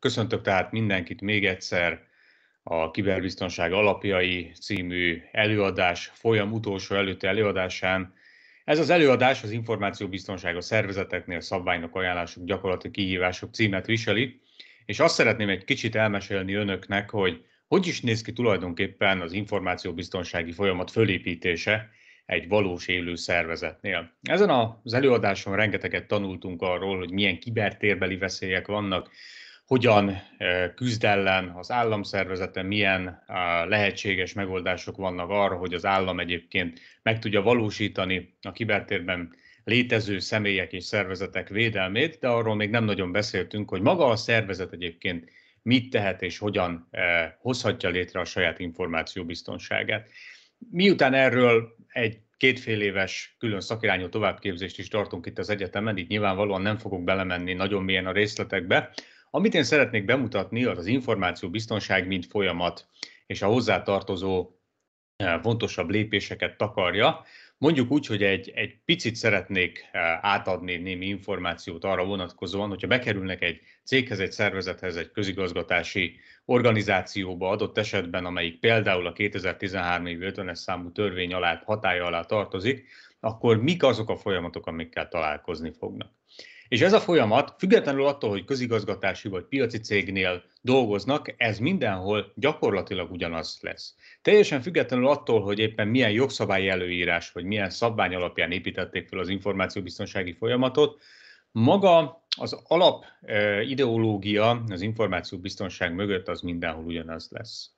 Köszöntök tehát mindenkit még egyszer a Kiberbiztonság alapjai című előadás folyam utolsó előtti előadásán. Ez az előadás az információbiztonság a szervezeteknél szabványok, ajánlások, gyakorlati kihívások címet viseli, és azt szeretném egy kicsit elmesélni önöknek, hogy hogy is néz ki tulajdonképpen az információbiztonsági folyamat fölépítése egy valós élő szervezetnél. Ezen az előadáson rengeteget tanultunk arról, hogy milyen kibertérbeli veszélyek vannak, hogyan eh, küzd ellen az államszervezete, milyen eh, lehetséges megoldások vannak arra, hogy az állam egyébként meg tudja valósítani a kibertérben létező személyek és szervezetek védelmét, de arról még nem nagyon beszéltünk, hogy maga a szervezet egyébként mit tehet és hogyan eh, hozhatja létre a saját információbiztonságát. Miután erről egy kétfél éves külön szakirányú továbbképzést is tartunk itt az egyetemen, itt nyilvánvalóan nem fogok belemenni nagyon mélyen a részletekbe, amit én szeretnék bemutatni, az az információbiztonság, mint folyamat, és a hozzátartozó e, fontosabb lépéseket takarja. Mondjuk úgy, hogy egy, egy picit szeretnék e, átadni némi információt arra vonatkozóan, hogyha bekerülnek egy céghez, egy szervezethez, egy közigazgatási organizációba adott esetben, amelyik például a 2013 es számú törvény alá, hatája alá tartozik, akkor mik azok a folyamatok, amikkel találkozni fognak. És ez a folyamat, függetlenül attól, hogy közigazgatási vagy piaci cégnél dolgoznak, ez mindenhol gyakorlatilag ugyanaz lesz. Teljesen függetlenül attól, hogy éppen milyen jogszabályi előírás, vagy milyen szabvány alapján építették fel az információbiztonsági folyamatot, maga az alap eh, ideológia az információbiztonság mögött az mindenhol ugyanaz lesz.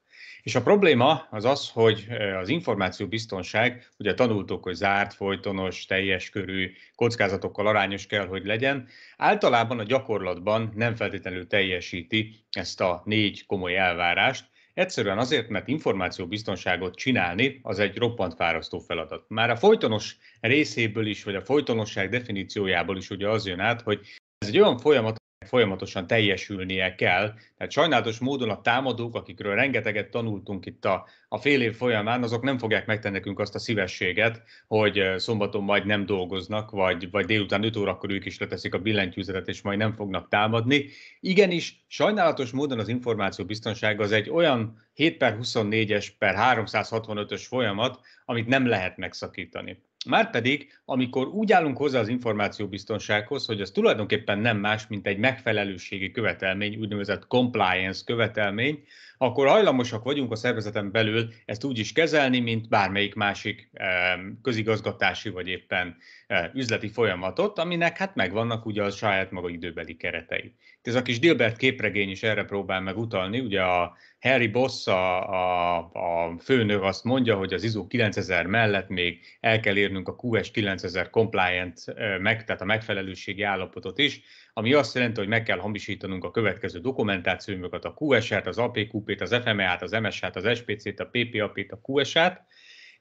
És a probléma az az, hogy eh, az információbiztonság, ugye tanultuk, hogy zárt, folytonos, teljes körű, kockázatokkal arányos kell, hogy legyen, általában a gyakorlatban nem feltétlenül teljesíti ezt a négy komoly elvárást, Egyszerűen azért, mert információbiztonságot csinálni az egy roppant fárasztó feladat. Már a folytonos részéből is, vagy a folytonosság definíciójából is ugye az jön át, hogy ez egy olyan folyamat, folyamatosan teljesülnie kell. Tehát sajnálatos módon a támadók, akikről rengeteget tanultunk itt a, a fél év folyamán, azok nem fogják megtenni nekünk azt a szívességet, hogy szombaton majd nem dolgoznak, vagy, vagy délután 5 órakor ők is leteszik a billentyűzetet, és majd nem fognak támadni. Igenis, sajnálatos módon az információ biztonsága az egy olyan 7 per 24-es per 365-ös folyamat, amit nem lehet megszakítani. Márpedig, amikor úgy állunk hozzá az információbiztonsághoz, hogy az tulajdonképpen nem más, mint egy megfelelőségi követelmény, úgynevezett compliance követelmény, akkor hajlamosak vagyunk a szervezeten belül ezt úgy is kezelni, mint bármelyik másik közigazgatási vagy éppen üzleti folyamatot, aminek hát megvannak ugye a saját maga időbeli keretei. Ez a kis Dilbert képregény is erre próbál meg utalni. Ugye a Harry Boss, a, a, a főnök azt mondja, hogy az ISO 9000 mellett még el kell érnünk a QS 9000 compliant meg, tehát a megfelelőségi állapotot is, ami azt jelenti, hogy meg kell hamisítanunk a következő dokumentációkat, a QS-et, az APQP-t, az FME-t, az ms t az SPC-t, a PPAP-t, a QS-et,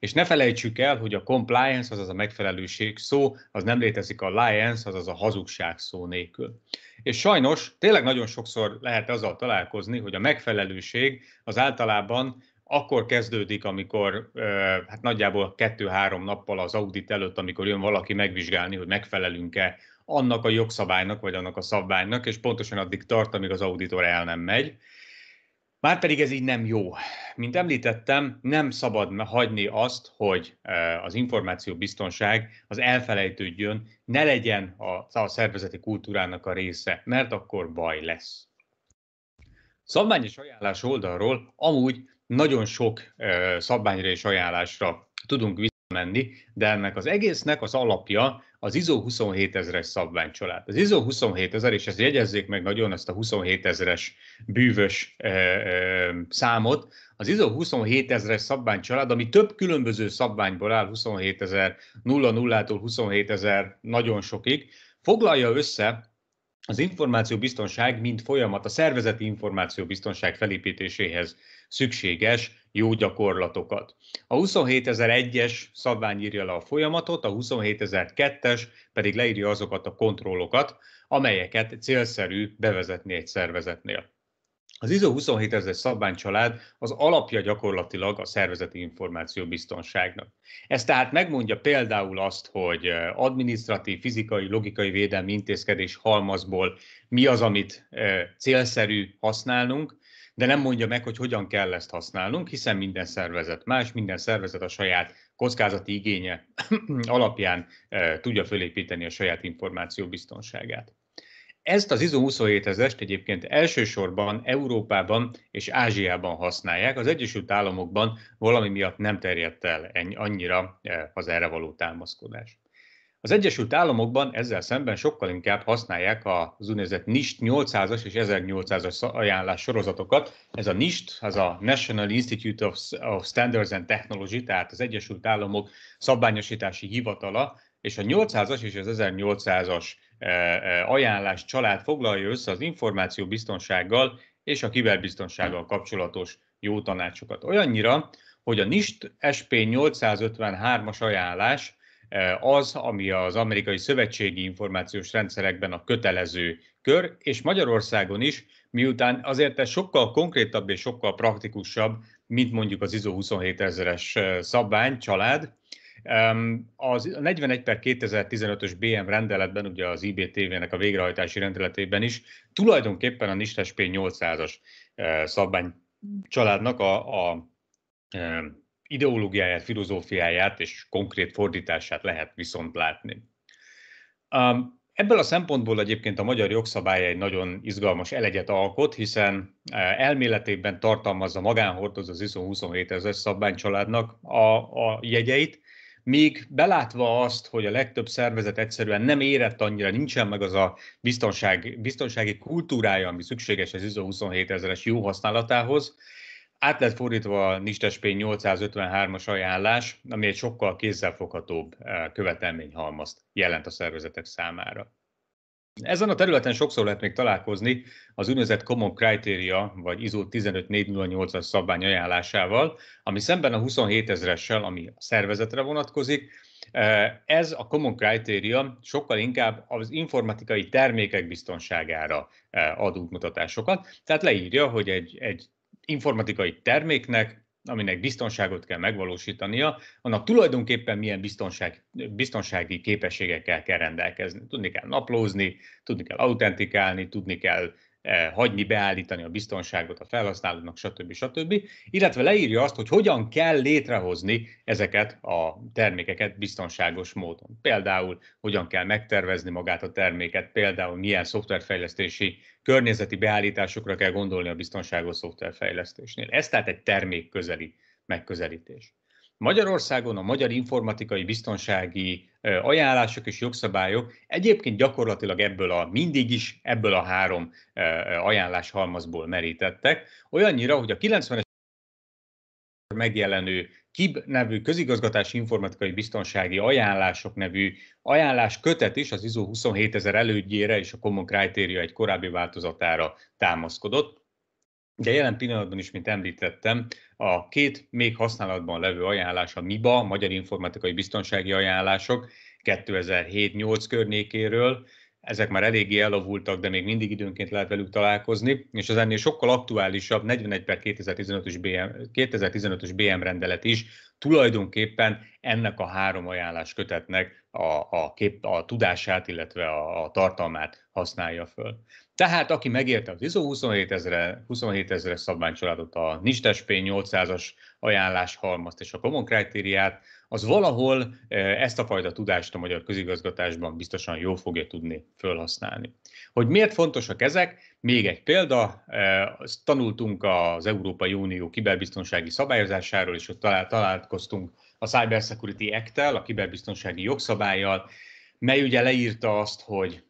és ne felejtsük el, hogy a compliance, azaz a megfelelőség szó, az nem létezik a liance, azaz a hazugság szó nélkül. És sajnos tényleg nagyon sokszor lehet azzal találkozni, hogy a megfelelőség az általában akkor kezdődik, amikor hát nagyjából kettő-három nappal az audit előtt, amikor jön valaki megvizsgálni, hogy megfelelünk-e annak a jogszabálynak, vagy annak a szabványnak, és pontosan addig tart, amíg az auditor el nem megy. Márpedig ez így nem jó. Mint említettem, nem szabad hagyni azt, hogy e, az információbiztonság az elfelejtődjön, ne legyen a, a szervezeti kultúrának a része, mert akkor baj lesz. Szabványos ajánlás oldalról amúgy nagyon sok e, szabványra és ajánlásra tudunk visszamenni, de ennek az egésznek az alapja az ISO 27000-es szabványcsalád. Az ISO 27000, és ezt jegyezzék meg nagyon, ezt a 27000-es bűvös e, e, számot, az ISO 27000-es szabványcsalád, ami több különböző szabványból áll, 27000 00-tól 27000 nagyon sokig, foglalja össze az információbiztonság, mint folyamat a szervezeti információbiztonság felépítéséhez szükséges jó gyakorlatokat. A 27001-es szabvány írja le a folyamatot, a 27002-es pedig leírja azokat a kontrollokat, amelyeket célszerű bevezetni egy szervezetnél. Az ISO 27000 szabványcsalád az alapja gyakorlatilag a szervezeti információ biztonságnak. Ez tehát megmondja például azt, hogy eh, administratív, fizikai, logikai védelmi intézkedés halmazból mi az, amit eh, célszerű használnunk, de nem mondja meg, hogy hogyan kell ezt használnunk, hiszen minden szervezet más, minden szervezet a saját kockázati igénye alapján tudja fölépíteni a saját információ biztonságát. Ezt az ISO 27000-est egyébként elsősorban Európában és Ázsiában használják, az Egyesült Államokban valami miatt nem terjedt el annyira az erre való támaszkodás. Az Egyesült Államokban ezzel szemben sokkal inkább használják az úgynevezett NIST 800-as és 1800-as ajánlás sorozatokat. Ez a NIST, az a National Institute of Standards and Technology, tehát az Egyesült Államok szabványosítási hivatala, és a 800-as és az 1800-as e, e, ajánlás család foglalja össze az információbiztonsággal és a kiberbiztonsággal kapcsolatos jó tanácsokat. Olyannyira, hogy a NIST SP 853-as ajánlás Eh, az, ami az amerikai szövetségi információs rendszerekben a kötelező kör, és Magyarországon is, miután azért ez sokkal konkrétabb és sokkal praktikusabb, mint mondjuk az ISO 27000-es eh, szabvány, család, az 41 per 2015-ös BM rendeletben, ugye az IBTV-nek a végrehajtási rendeletében is, tulajdonképpen a NISTES p 800-as eh, szabvány családnak a, a ideológiáját, filozófiáját és konkrét fordítását lehet viszont látni. Ebből a szempontból egyébként a magyar jogszabály egy nagyon izgalmas elegyet alkot, hiszen e, elméletében tartalmazza magánhordoz az ISO 27000-es szabványcsaládnak a, a jegyeit, míg belátva azt, hogy a legtöbb szervezet egyszerűen nem érett annyira, nincsen meg az a biztonság, biztonsági kultúrája, ami szükséges az ISO 27000-es jó használatához, át lett fordítva a Nistespény 853-as ajánlás, ami egy sokkal kézzelfoghatóbb eh, követelményhalmazt jelent a szervezetek számára. Ezen a területen sokszor lehet még találkozni az úgynevezett Common Criteria, vagy ISO 15408-as szabvány ajánlásával, ami szemben a 27 ezressel, ami a szervezetre vonatkozik, eh, ez a common criteria sokkal inkább az informatikai termékek biztonságára eh, ad útmutatásokat, tehát leírja, hogy egy, egy informatikai terméknek, aminek biztonságot kell megvalósítania, annak tulajdonképpen milyen biztonság, biztonsági képességekkel kell rendelkezni. Tudni kell naplózni, tudni kell autentikálni, tudni kell E, hagyni beállítani a biztonságot a felhasználónak, stb. stb. Illetve leírja azt, hogy hogyan kell létrehozni ezeket a termékeket biztonságos módon. Például hogyan kell megtervezni magát a terméket, például milyen szoftverfejlesztési környezeti beállításokra kell gondolni a biztonságos szoftverfejlesztésnél. Ez tehát egy termék közeli megközelítés. Magyarországon a magyar informatikai biztonsági ajánlások és jogszabályok egyébként gyakorlatilag ebből a, mindig is ebből a három ajánlás halmazból merítettek, olyannyira, hogy a 90-es megjelenő KIB nevű közigazgatási informatikai biztonsági ajánlások nevű ajánlás kötet is az ISO 27000 elődjére és a Common Criteria egy korábbi változatára támaszkodott de jelen pillanatban is, mint említettem, a két még használatban levő ajánlás a MIBA, Magyar Informatikai Biztonsági Ajánlások 2007-8 környékéről, ezek már eléggé elavultak, de még mindig időnként lehet velük találkozni, és az ennél sokkal aktuálisabb 41 per 2015-ös BM, 2015 BM rendelet is tulajdonképpen ennek a három ajánlás kötetnek a, a, kép, a tudását, illetve a, a tartalmát használja föl. Tehát aki megérte az ISO 27000-re, es szabványcsaládot, a NIST 800-as ajánlás halmazt és a common kritériát, az valahol e, ezt a fajta tudást a magyar közigazgatásban biztosan jól fogja tudni felhasználni. Hogy miért fontosak ezek? Még egy példa, ezt tanultunk az Európai Unió kiberbiztonsági szabályozásáról, és ott találkoztunk a Cyber Security Act-tel, a kiberbiztonsági jogszabályjal, mely ugye leírta azt, hogy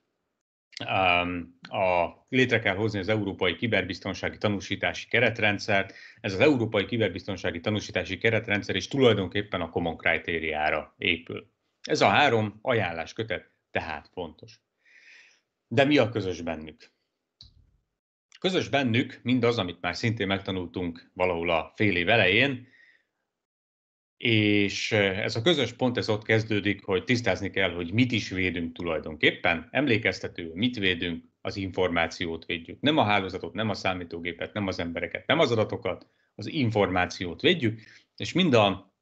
a, létre kell hozni az Európai Kiberbiztonsági Tanúsítási Keretrendszert. Ez az Európai Kiberbiztonsági Tanúsítási Keretrendszer is tulajdonképpen a Common criteria épül. Ez a három ajánlás kötet tehát fontos. De mi a közös bennük? Közös bennük mindaz, amit már szintén megtanultunk valahol a fél év elején, és ez a közös pont, ez ott kezdődik, hogy tisztázni kell, hogy mit is védünk tulajdonképpen. Emlékeztető, mit védünk, az információt védjük. Nem a hálózatot, nem a számítógépet, nem az embereket, nem az adatokat, az információt védjük, és mind a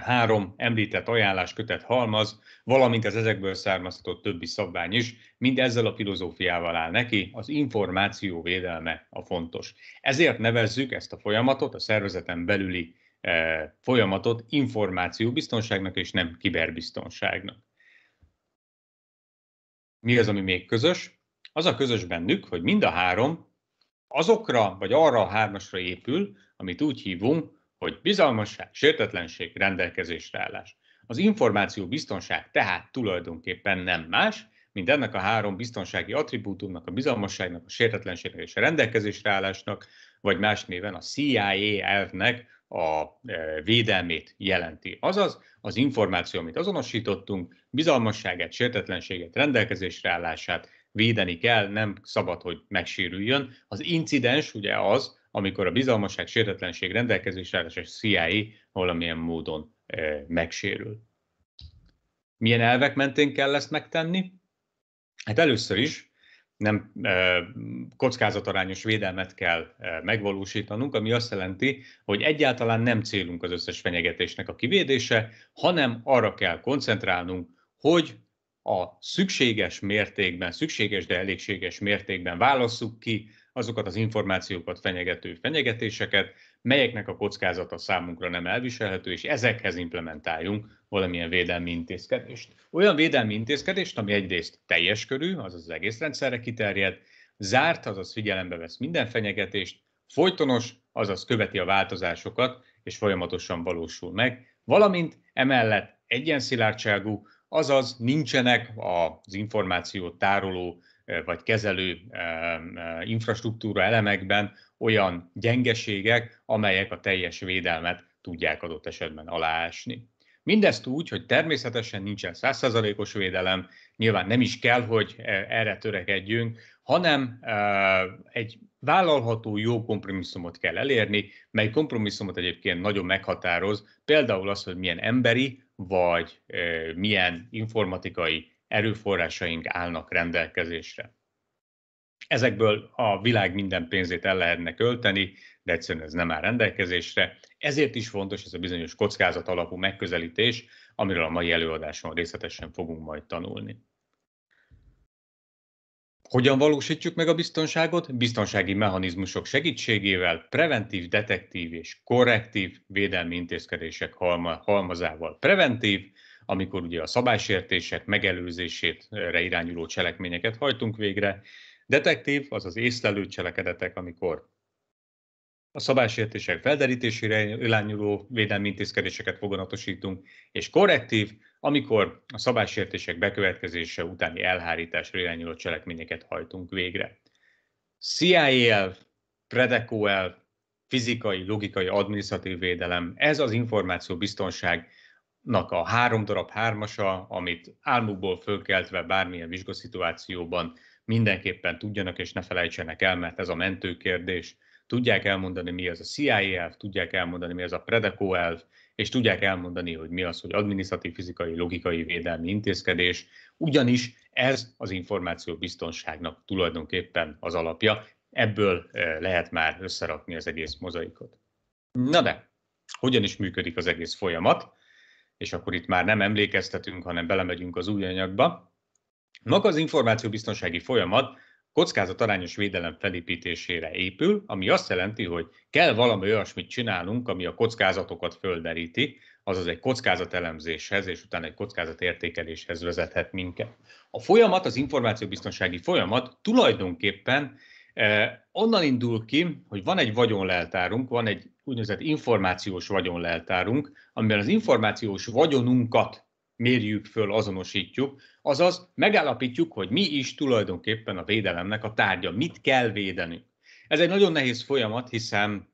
három említett ajánlás kötet halmaz, valamint az ezekből származható többi szabvány is, mind ezzel a filozófiával áll neki, az információ védelme a fontos. Ezért nevezzük ezt a folyamatot, a szervezeten belüli E, folyamatot információbiztonságnak és nem kiberbiztonságnak. Mi az, ami még közös? Az a közös bennük, hogy mind a három azokra vagy arra a hármasra épül, amit úgy hívunk, hogy bizalmasság, sértetlenség, rendelkezésre állás. Az információ biztonság tehát tulajdonképpen nem más, mint ennek a három biztonsági attribútumnak, a bizalmasságnak, a sértetlenségnek és a rendelkezésre állásnak, vagy más néven a CIA elvnek a e, védelmét jelenti. Azaz, az információ, amit azonosítottunk, bizalmasságát, sértetlenséget, rendelkezésre állását védeni kell, nem szabad, hogy megsérüljön. Az incidens ugye az, amikor a bizalmasság, sértetlenség, rendelkezésre állás és CIA valamilyen módon e, megsérül. Milyen elvek mentén kell ezt megtenni? Hát először is nem kockázatarányos védelmet kell megvalósítanunk, ami azt jelenti, hogy egyáltalán nem célunk az összes fenyegetésnek a kivédése, hanem arra kell koncentrálnunk, hogy a szükséges mértékben, szükséges, de elégséges mértékben válasszuk ki azokat az információkat fenyegető fenyegetéseket, melyeknek a kockázata számunkra nem elviselhető, és ezekhez implementáljunk valamilyen védelmi intézkedést. Olyan védelmi intézkedést, ami egyrészt teljes körű, azaz az egész rendszerre kiterjed, zárt, azaz figyelembe vesz minden fenyegetést, folytonos, azaz követi a változásokat, és folyamatosan valósul meg, valamint emellett egyenszilártságú, azaz nincsenek az információt tároló eh, vagy kezelő eh, eh, infrastruktúra elemekben olyan gyengeségek, amelyek a teljes védelmet tudják adott esetben aláásni. Mindezt úgy, hogy természetesen nincsen százszerzalékos védelem, nyilván nem is kell, hogy e, erre törekedjünk, hanem e, egy vállalható jó kompromisszumot kell elérni, mely kompromisszumot egyébként nagyon meghatároz, például az, hogy milyen emberi vagy e, milyen informatikai erőforrásaink állnak rendelkezésre. Ezekből a világ minden pénzét el lehetne költeni, de egyszerűen ez nem áll rendelkezésre. Ezért is fontos ez a bizonyos kockázat alapú megközelítés, amiről a mai előadáson részletesen fogunk majd tanulni. Hogyan valósítjuk meg a biztonságot? Biztonsági mechanizmusok segítségével, preventív, detektív és korrektív védelmi intézkedések halma, halmazával. Preventív, amikor ugye a szabálysértések megelőzésére irányuló cselekményeket hajtunk végre. Detektív, azaz észlelő cselekedetek, amikor a szabálysértések felderítésére irányuló védelmi intézkedéseket foganatosítunk, és korrektív, amikor a szabálysértések bekövetkezése utáni elhárításra irányuló cselekményeket hajtunk végre. CIA PREDECOEL, fizikai, logikai, adminisztratív védelem, ez az információbiztonságnak a három darab hármasa, amit álmukból fölkeltve bármilyen vizsgaszituációban mindenképpen tudjanak és ne felejtsenek el, mert ez a mentőkérdés, Tudják elmondani, mi az a CIA elv, tudják elmondani, mi az a Predeco elv, és tudják elmondani, hogy mi az, hogy adminisztratív, fizikai, logikai védelmi intézkedés, ugyanis ez az információbiztonságnak tulajdonképpen az alapja, ebből eh, lehet már összerakni az egész mozaikot. Na de, hogyan is működik az egész folyamat? És akkor itt már nem emlékeztetünk, hanem belemegyünk az új anyagba. Maga az információbiztonsági folyamat kockázatarányos védelem felépítésére épül, ami azt jelenti, hogy kell valami olyasmit csinálnunk, ami a kockázatokat földeríti, azaz egy kockázatelemzéshez és utána egy kockázatértékeléshez vezethet minket. A folyamat, az információbiztonsági folyamat tulajdonképpen eh, onnan indul ki, hogy van egy vagyonleltárunk, van egy úgynevezett információs vagyonleltárunk, amiben az információs vagyonunkat mérjük föl, azonosítjuk, azaz megállapítjuk, hogy mi is tulajdonképpen a védelemnek a tárgya, mit kell védenünk. Ez egy nagyon nehéz folyamat, hiszen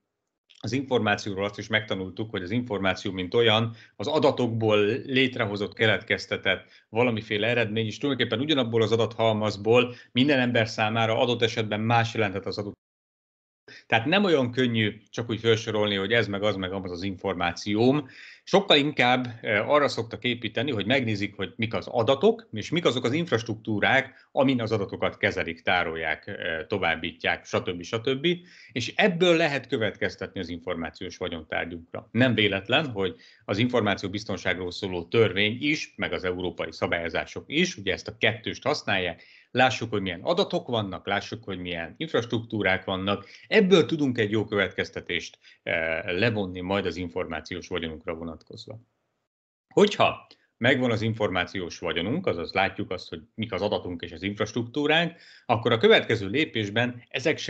az információról azt is megtanultuk, hogy az információ, mint olyan, az adatokból létrehozott, keletkeztetett valamiféle eredmény, és tulajdonképpen ugyanabból az adathalmazból minden ember számára adott esetben más jelentet az adott. Tehát nem olyan könnyű csak úgy felsorolni, hogy ez meg az meg az az információm, Sokkal inkább arra szoktak építeni, hogy megnézik, hogy mik az adatok, és mik azok az infrastruktúrák, amin az adatokat kezelik, tárolják, továbbítják, stb. stb. És ebből lehet következtetni az információs vagyontárgyunkra. Nem véletlen, hogy az információbiztonságról szóló törvény is, meg az európai szabályozások is, ugye ezt a kettőst használják, lássuk, hogy milyen adatok vannak, lássuk, hogy milyen infrastruktúrák vannak. Ebből tudunk egy jó következtetést levonni majd az információs vagyonunkra vonatkozóan vonatkozva. Hogyha megvan az információs vagyonunk, azaz látjuk azt, hogy mik az adatunk és az infrastruktúránk, akkor a következő lépésben ezek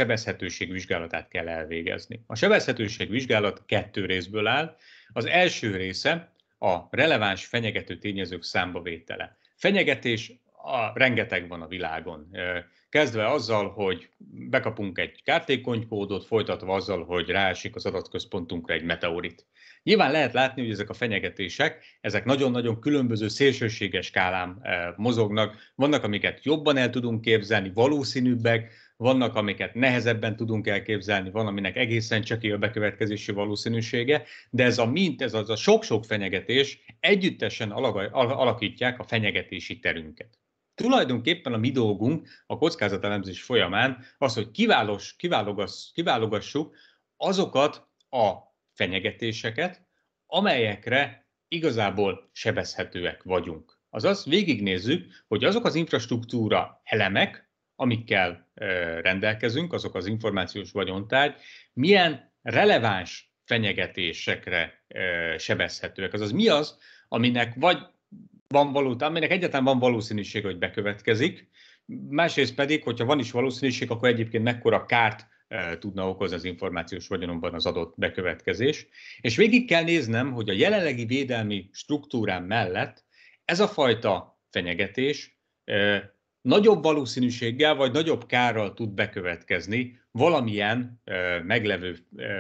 vizsgálatát kell elvégezni. A vizsgálat kettő részből áll. Az első része a releváns fenyegető tényezők számbavétele. Fenyegetés a, rengeteg van a világon. Kezdve azzal, hogy bekapunk egy kártékony kódot, folytatva azzal, hogy ráesik az adatközpontunkra egy meteorit. Nyilván lehet látni, hogy ezek a fenyegetések, ezek nagyon-nagyon különböző szélsőséges skálán eh, mozognak. Vannak, amiket jobban el tudunk képzelni, valószínűbbek, vannak, amiket nehezebben tudunk elképzelni, van, aminek egészen csak a bekövetkezési valószínűsége, de ez a mint, ez az a sok-sok fenyegetés együttesen alakítják a fenyegetési terünket tulajdonképpen a mi dolgunk a kockázatelemzés folyamán az, hogy kiválos, kiválogass, kiválogassuk azokat a fenyegetéseket, amelyekre igazából sebezhetőek vagyunk. Azaz végignézzük, hogy azok az infrastruktúra elemek, amikkel rendelkezünk, azok az információs vagyontárgy, milyen releváns fenyegetésekre sebezhetőek. Azaz mi az, aminek vagy van valóta, aminek egyáltalán van valószínűség, hogy bekövetkezik, másrészt pedig, hogyha van is valószínűség, akkor egyébként mekkora kárt Eh, tudna okozni az információs vagyonomban az adott bekövetkezés. És végig kell néznem, hogy a jelenlegi védelmi struktúrán mellett ez a fajta fenyegetés eh, nagyobb valószínűséggel vagy nagyobb kárral tud bekövetkezni valamilyen eh, meglevő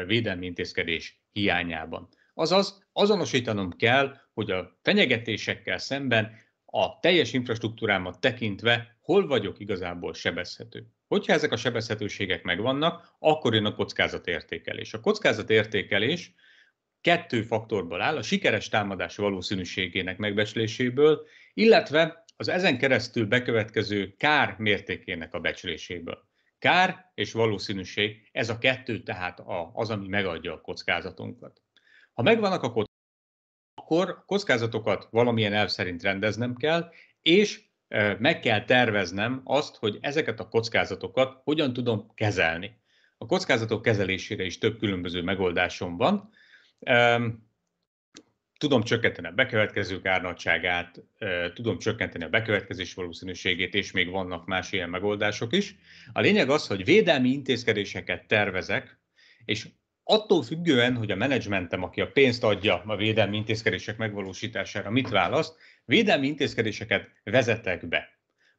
védelmi intézkedés hiányában. Azaz azonosítanom kell, hogy a fenyegetésekkel szemben a teljes infrastruktúrámat tekintve hol vagyok igazából sebezhető. Hogyha ezek a sebezhetőségek megvannak, akkor jön a kockázatértékelés. A kockázatértékelés kettő faktorból áll, a sikeres támadás valószínűségének megbecsléséből, illetve az ezen keresztül bekövetkező kár mértékének a becsléséből. Kár és valószínűség, ez a kettő tehát az, ami megadja a kockázatunkat. Ha megvannak a kockázatok, akkor kockázatokat valamilyen elv szerint rendeznem kell, és meg kell terveznem azt, hogy ezeket a kockázatokat hogyan tudom kezelni. A kockázatok kezelésére is több különböző megoldásom van. Tudom csökkenteni a bekövetkező árnagyságát, tudom csökkenteni a bekövetkezés valószínűségét, és még vannak más ilyen megoldások is. A lényeg az, hogy védelmi intézkedéseket tervezek, és attól függően, hogy a menedzsmentem, aki a pénzt adja a védelmi intézkedések megvalósítására, mit választ, védelmi intézkedéseket vezetek be.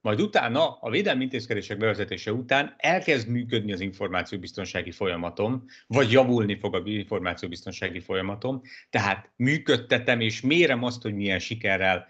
Majd utána, a védelmi intézkedések bevezetése után elkezd működni az információbiztonsági folyamatom, vagy javulni fog a információbiztonsági folyamatom, tehát működtetem és mérem azt, hogy milyen sikerrel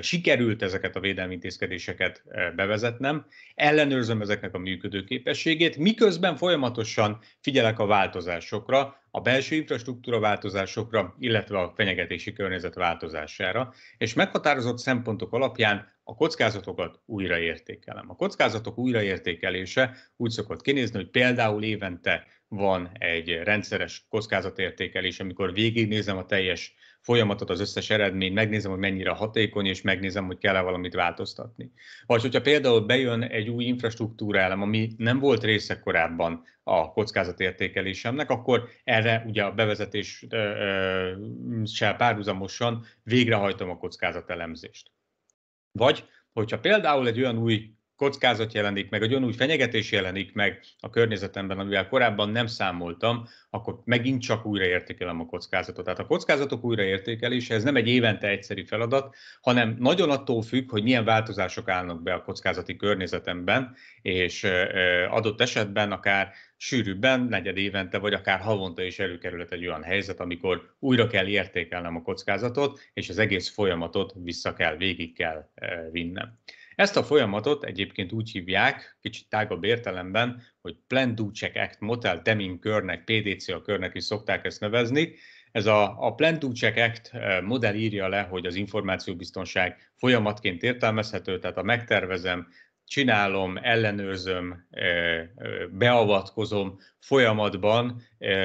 sikerült ezeket a védelmi intézkedéseket bevezetnem, ellenőrzöm ezeknek a működőképességét, miközben folyamatosan figyelek a változásokra, a belső infrastruktúra változásokra, illetve a fenyegetési környezet változására, és meghatározott szempontok alapján a kockázatokat újraértékelem. A kockázatok újraértékelése úgy szokott kinézni, hogy például évente van egy rendszeres kockázatértékelés, amikor végignézem a teljes folyamatot, az összes eredményt, megnézem, hogy mennyire hatékony, és megnézem, hogy kell-e valamit változtatni. Vagy hogyha például bejön egy új infrastruktúra elem, ami nem volt része korábban a kockázatértékelésemnek, akkor erre ugye a bevezetéssel párhuzamosan végrehajtom a kockázatelemzést. Vagy hogyha például egy olyan új kockázat jelenik meg, a gyanú fenyegetés jelenik meg a környezetemben, amivel korábban nem számoltam, akkor megint csak újraértékelem a kockázatot. Tehát a kockázatok újraértékelése ez nem egy évente egyszerű feladat, hanem nagyon attól függ, hogy milyen változások állnak be a kockázati környezetemben, és adott esetben akár sűrűbben, negyed évente, vagy akár havonta is előkerülhet egy olyan helyzet, amikor újra kell értékelnem a kockázatot, és az egész folyamatot vissza kell, végig kell vinnem. Ezt a folyamatot egyébként úgy hívják, kicsit tágabb értelemben, hogy Plan Do Check Act Motel Deming körnek, a körnek is szokták ezt nevezni. Ez a, a Plan Do Check Act eh, modell írja le, hogy az információbiztonság folyamatként értelmezhető, tehát a megtervezem, csinálom, ellenőrzöm, eh, eh, beavatkozom folyamatban,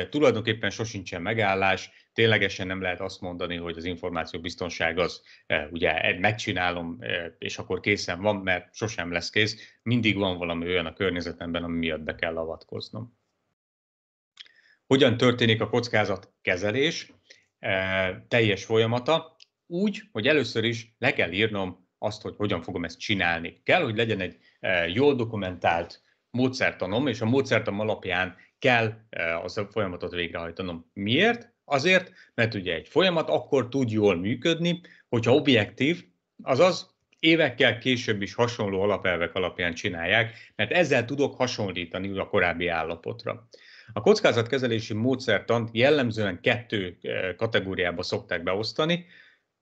tulajdonképpen sosincsen megállás, ténylegesen nem lehet azt mondani, hogy az információ biztonság az, eh, ugye eh, megcsinálom, eh, és akkor készen van, mert sosem lesz kész. Mindig van valami olyan a környezetemben, ami miatt be kell avatkoznom. Hogyan történik a kezelés teljes folyamata? Úgy, hogy először is le kell írnom azt, hogy hogyan fogom ezt csinálni. Kell, hogy legyen egy jól dokumentált módszertanom, és a módszertan alapján kell az a folyamatot végrehajtanom. Miért? Azért, mert ugye egy folyamat akkor tud jól működni, hogyha objektív, azaz évekkel később is hasonló alapelvek alapján csinálják, mert ezzel tudok hasonlítani a korábbi állapotra. A kockázatkezelési módszertant jellemzően kettő eh, kategóriába szokták beosztani,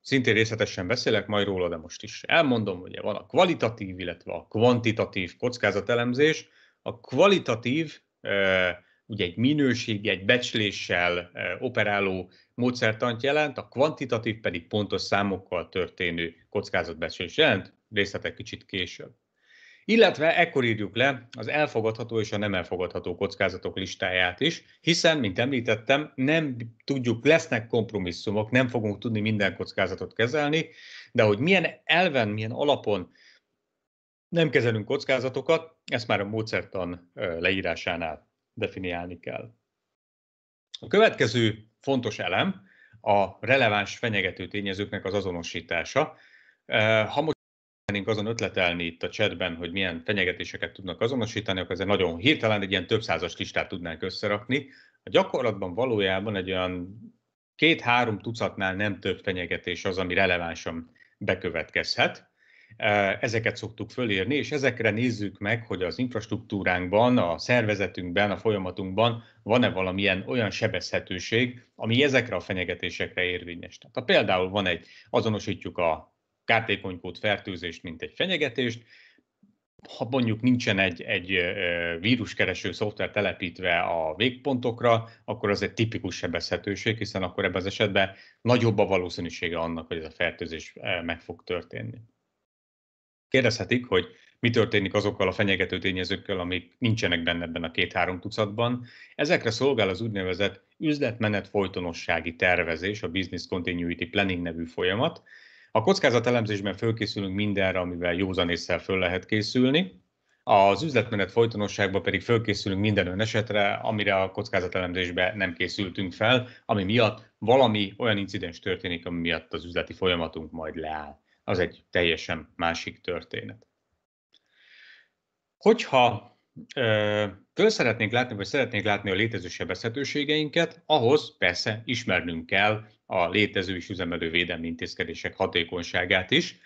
szintén részletesen beszélek majd róla, de most is elmondom, hogy van a kvalitatív, illetve a kvantitatív kockázatelemzés. A kvalitatív eh, ugye egy minőség, egy becsléssel operáló módszertant jelent, a kvantitatív pedig pontos számokkal történő kockázatbecslés jelent, részletek kicsit később. Illetve ekkor írjuk le az elfogadható és a nem elfogadható kockázatok listáját is, hiszen, mint említettem, nem tudjuk, lesznek kompromisszumok, nem fogunk tudni minden kockázatot kezelni, de hogy milyen elven, milyen alapon nem kezelünk kockázatokat, ezt már a módszertan leírásánál definiálni kell. A következő fontos elem a releváns fenyegető tényezőknek az azonosítása. Eh, ha most szeretnénk azon ötletelni itt a chatben, hogy milyen fenyegetéseket tudnak azonosítani, akkor ez nagyon hirtelen egy ilyen több százas listát tudnánk összerakni. A gyakorlatban valójában egy olyan két-három tucatnál nem több fenyegetés az, ami relevánsan bekövetkezhet. Eh, ezeket szoktuk fölírni, és ezekre nézzük meg, hogy az infrastruktúránkban, a szervezetünkben, a folyamatunkban van-e valamilyen olyan sebezhetőség, ami ezekre a fenyegetésekre érvényes. Tehát ha például van egy, azonosítjuk a kártékonykód fertőzést, mint egy fenyegetést, ha mondjuk nincsen egy, egy eh, víruskereső szoftver telepítve a végpontokra, akkor az egy tipikus sebezhetőség, hiszen akkor ebben az esetben nagyobb a valószínűsége annak, hogy ez a fertőzés eh, meg fog történni. Kérdezhetik, hogy mi történik azokkal a fenyegető tényezőkkel, amik nincsenek benne ebben a két-három tucatban. Ezekre szolgál az úgynevezett üzletmenet folytonossági tervezés, a Business Continuity Planning nevű folyamat. A kockázatelemzésben fölkészülünk mindenre, amivel észre föl lehet készülni, az üzletmenet folytonosságban pedig fölkészülünk minden olyan esetre, amire a kockázatelemzésbe nem készültünk fel, ami miatt valami olyan incidens történik, ami miatt az üzleti folyamatunk majd leáll az egy teljesen másik történet. Hogyha föl szeretnénk látni, vagy szeretnénk látni a létező sebezhetőségeinket, ahhoz persze ismernünk kell a létező és üzemelő védelmi intézkedések hatékonyságát is.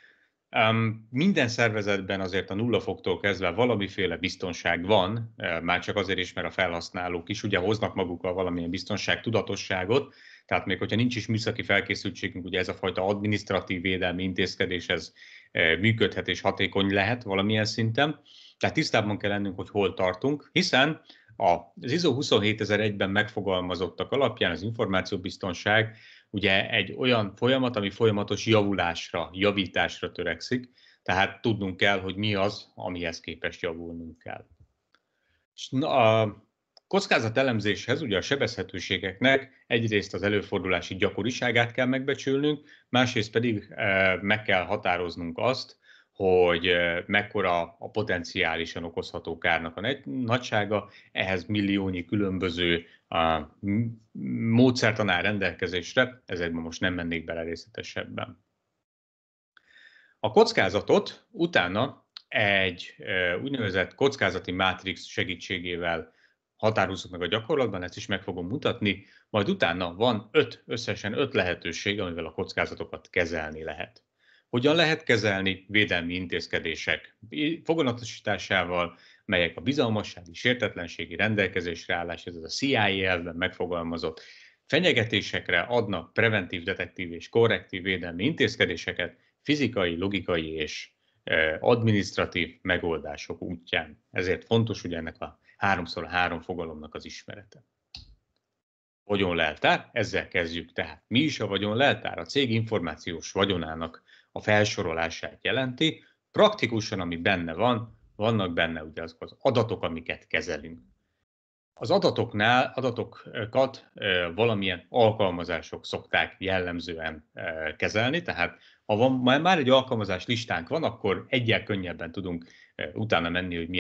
Minden szervezetben azért a nulla foktól kezdve valamiféle biztonság van, már csak azért is, mert a felhasználók is ugye hoznak magukkal valamilyen biztonság tudatosságot, tehát még hogyha nincs is műszaki felkészültségünk, ugye ez a fajta administratív védelmi intézkedés, ez e, működhet és hatékony lehet valamilyen szinten. Tehát tisztában kell lennünk, hogy hol tartunk, hiszen az ISO 27001-ben megfogalmazottak alapján az információbiztonság ugye egy olyan folyamat, ami folyamatos javulásra, javításra törekszik, tehát tudnunk kell, hogy mi az, amihez képest javulnunk kell. És na, elemzéshez ugye a sebezhetőségeknek egyrészt az előfordulási gyakoriságát kell megbecsülnünk, másrészt pedig e, meg kell határoznunk azt, hogy e, mekkora a potenciálisan okozható kárnak a nagysága, ehhez milliónyi különböző a módszertan áll rendelkezésre, ezekben most nem mennék bele részletesebben. A kockázatot utána egy e, úgynevezett kockázati mátrix segítségével határozzuk meg a gyakorlatban, ezt is meg fogom mutatni, majd utána van öt, összesen öt lehetőség, amivel a kockázatokat kezelni lehet. Hogyan lehet kezelni védelmi intézkedések foganatosításával, melyek a bizalmassági, sértetlenségi rendelkezésre állás, ez a CIA elvben megfogalmazott fenyegetésekre adnak preventív, detektív és korrektív védelmi intézkedéseket fizikai, logikai és eh, administratív megoldások útján. Ezért fontos, hogy ennek a háromszor három fogalomnak az ismerete. Vagyonleltár, ezzel kezdjük tehát. Mi is a vagyonleltár? A cég információs vagyonának a felsorolását jelenti. Praktikusan, ami benne van, vannak benne ugye azok az adatok, amiket kezelünk. Az adatoknál adatokat valamilyen alkalmazások szokták jellemzően kezelni, tehát ha van, már egy alkalmazás listánk van, akkor egyel könnyebben tudunk utána menni, hogy mi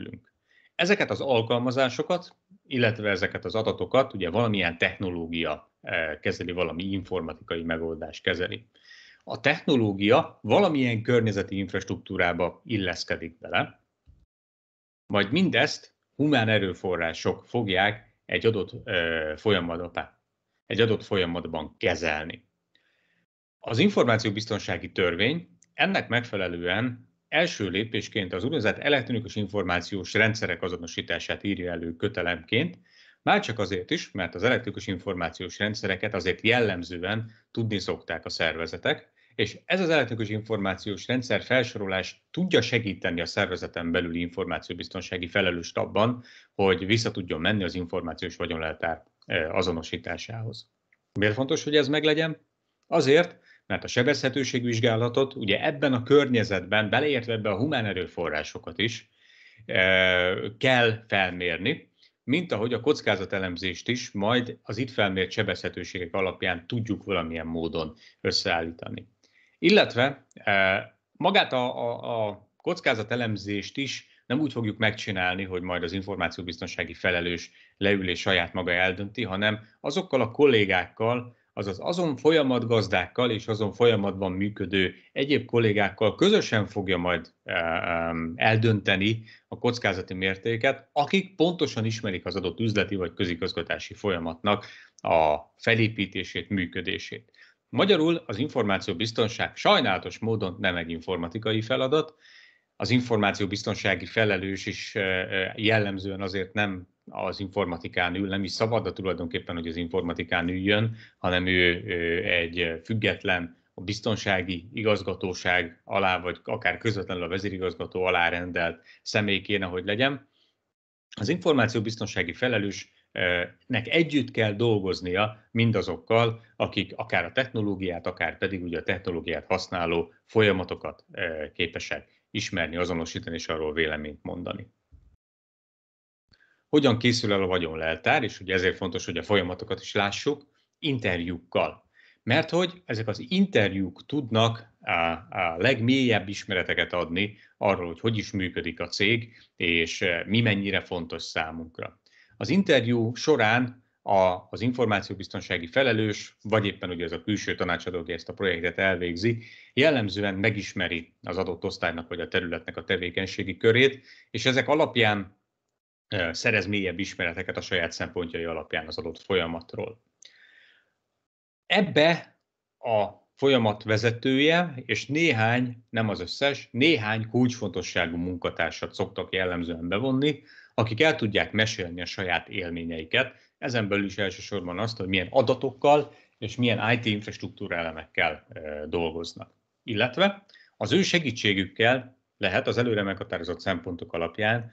ülünk. Ezeket az alkalmazásokat, illetve ezeket az adatokat ugye valamilyen technológia eh, kezeli, valami informatikai megoldás kezeli. A technológia valamilyen környezeti infrastruktúrába illeszkedik bele, majd mindezt humán erőforrások fogják egy adott eh, folyamatban, egy adott folyamatban kezelni. Az információbiztonsági törvény ennek megfelelően első lépésként az úgynevezett elektronikus információs rendszerek azonosítását írja elő kötelemként, már csak azért is, mert az elektronikus információs rendszereket azért jellemzően tudni szokták a szervezetek, és ez az elektronikus információs rendszer felsorolás tudja segíteni a szervezeten belüli információbiztonsági felelőst abban, hogy vissza tudjon menni az információs vagyonleltár eh, azonosításához. Miért fontos, hogy ez meglegyen? Azért, mert a sebezhetőségvizsgálatot ugye ebben a környezetben, beleértve ebbe a humán erőforrásokat is, e, kell felmérni, mint ahogy a kockázatelemzést is majd az itt felmért sebezhetőségek alapján tudjuk valamilyen módon összeállítani. Illetve e, magát a, a, a kockázatelemzést is nem úgy fogjuk megcsinálni, hogy majd az információbiztonsági felelős leül és saját maga eldönti, hanem azokkal a kollégákkal, azaz azon folyamat gazdákkal és azon folyamatban működő egyéb kollégákkal közösen fogja majd eh, eldönteni a kockázati mértéket, akik pontosan ismerik az adott üzleti vagy közigazgatási folyamatnak a felépítését, működését. Magyarul az információbiztonság sajnálatos módon nem egy informatikai feladat, az információbiztonsági felelős is eh, eh, jellemzően azért nem az informatikán ül, nem is de tulajdonképpen, hogy az informatikán üljön, hanem ő, ő egy független, a biztonsági igazgatóság alá, vagy akár közvetlenül a vezérigazgató alá rendelt személy kéne, hogy legyen. Az információbiztonsági felelős nek együtt kell dolgoznia mindazokkal, akik akár a technológiát, akár pedig ugye a technológiát használó folyamatokat eh, képesek ismerni, azonosítani és arról véleményt mondani hogyan készül el a vagyonleltár, és ugye ezért fontos, hogy a folyamatokat is lássuk, interjúkkal. Mert hogy ezek az interjúk tudnak a, a legmélyebb ismereteket adni arról, hogy hogy is működik a cég, és e, mi mennyire fontos számunkra. Az interjú során a, az információbiztonsági felelős, vagy éppen ugye ez a külső tanácsadó, aki ezt a projektet elvégzi, jellemzően megismeri az adott osztálynak vagy a területnek a tevékenységi körét, és ezek alapján szerez mélyebb ismereteket a saját szempontjai alapján az adott folyamatról. Ebbe a folyamat vezetője, és néhány, nem az összes, néhány kulcsfontosságú munkatársat szoktak jellemzően bevonni, akik el tudják mesélni a saját élményeiket, ezen belül is elsősorban azt, hogy milyen adatokkal és milyen IT infrastruktúra elemekkel dolgoznak. Illetve az ő segítségükkel lehet az előre meghatározott szempontok alapján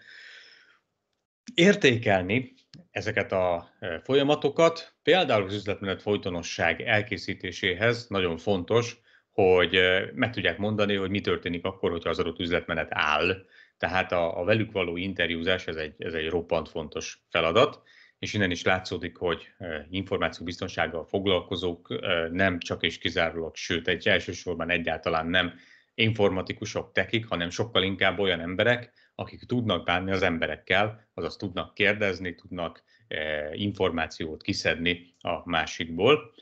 értékelni ezeket a e, folyamatokat. Például az üzletmenet folytonosság elkészítéséhez nagyon fontos, hogy e, meg tudják mondani, hogy mi történik akkor, hogyha az adott üzletmenet áll. Tehát a, a velük való interjúzás ez egy, ez egy roppant fontos feladat, és innen is látszódik, hogy e, információbiztonsággal foglalkozók nem csak és kizárólag, sőt egy elsősorban egyáltalán nem informatikusok tekik, hanem sokkal inkább olyan emberek, akik tudnak bánni az emberekkel, azaz tudnak kérdezni, tudnak e, információt kiszedni a másikból.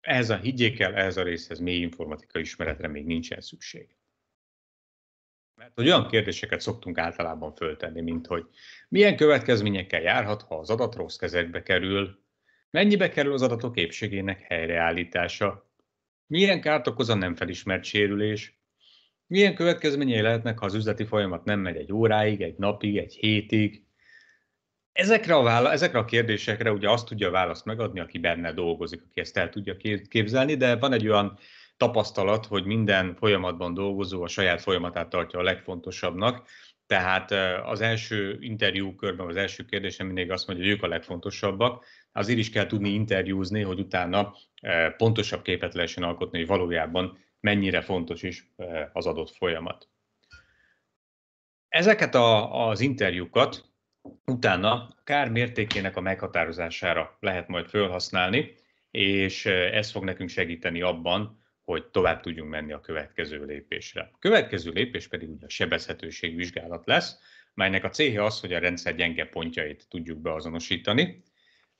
Ez a higgyék el, ez a részhez mély informatika ismeretre még nincsen szükség. Mert hogy olyan kérdéseket szoktunk általában föltenni, mint hogy milyen következményekkel járhat, ha az adat rossz kezekbe kerül, mennyibe kerül az adatok épségének helyreállítása, milyen kárt okoz a nem felismert sérülés, milyen következményei lehetnek, ha az üzleti folyamat nem megy egy óráig, egy napig, egy hétig? Ezekre a, vála- ezekre a kérdésekre ugye azt tudja a választ megadni, aki benne dolgozik, aki ezt el tudja képzelni, de van egy olyan tapasztalat, hogy minden folyamatban dolgozó a saját folyamatát tartja a legfontosabbnak, tehát az első interjúkörben, az első kérdésem mindig azt mondja, hogy ők a legfontosabbak. Azért is kell tudni interjúzni, hogy utána pontosabb képet lehessen alkotni, hogy valójában mennyire fontos is eh, az adott folyamat. Ezeket a, az interjúkat utána kár mértékének a meghatározására lehet majd felhasználni, és eh, ez fog nekünk segíteni abban, hogy tovább tudjunk menni a következő lépésre. A következő lépés pedig ugye a sebezhetőségvizsgálat lesz, melynek a célja az, hogy a rendszer gyenge pontjait tudjuk beazonosítani,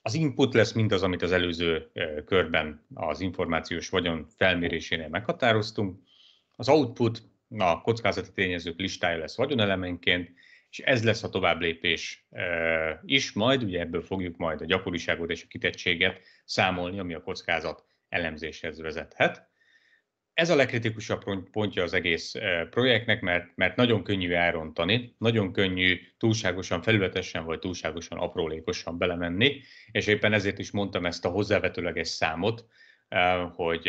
az input lesz mindaz, amit az előző körben az információs vagyon felmérésénél meghatároztunk. Az output a kockázati tényezők listája lesz vagyonelemenként, és ez lesz a tovább lépés is, majd ugye ebből fogjuk majd a gyakoriságot és a kitettséget számolni, ami a kockázat elemzéshez vezethet ez a legkritikusabb pontja az egész e, projektnek, mert, mert nagyon könnyű elrontani, nagyon könnyű túlságosan felületesen vagy túlságosan aprólékosan belemenni, és éppen ezért is mondtam ezt a hozzávetőleges számot, hogy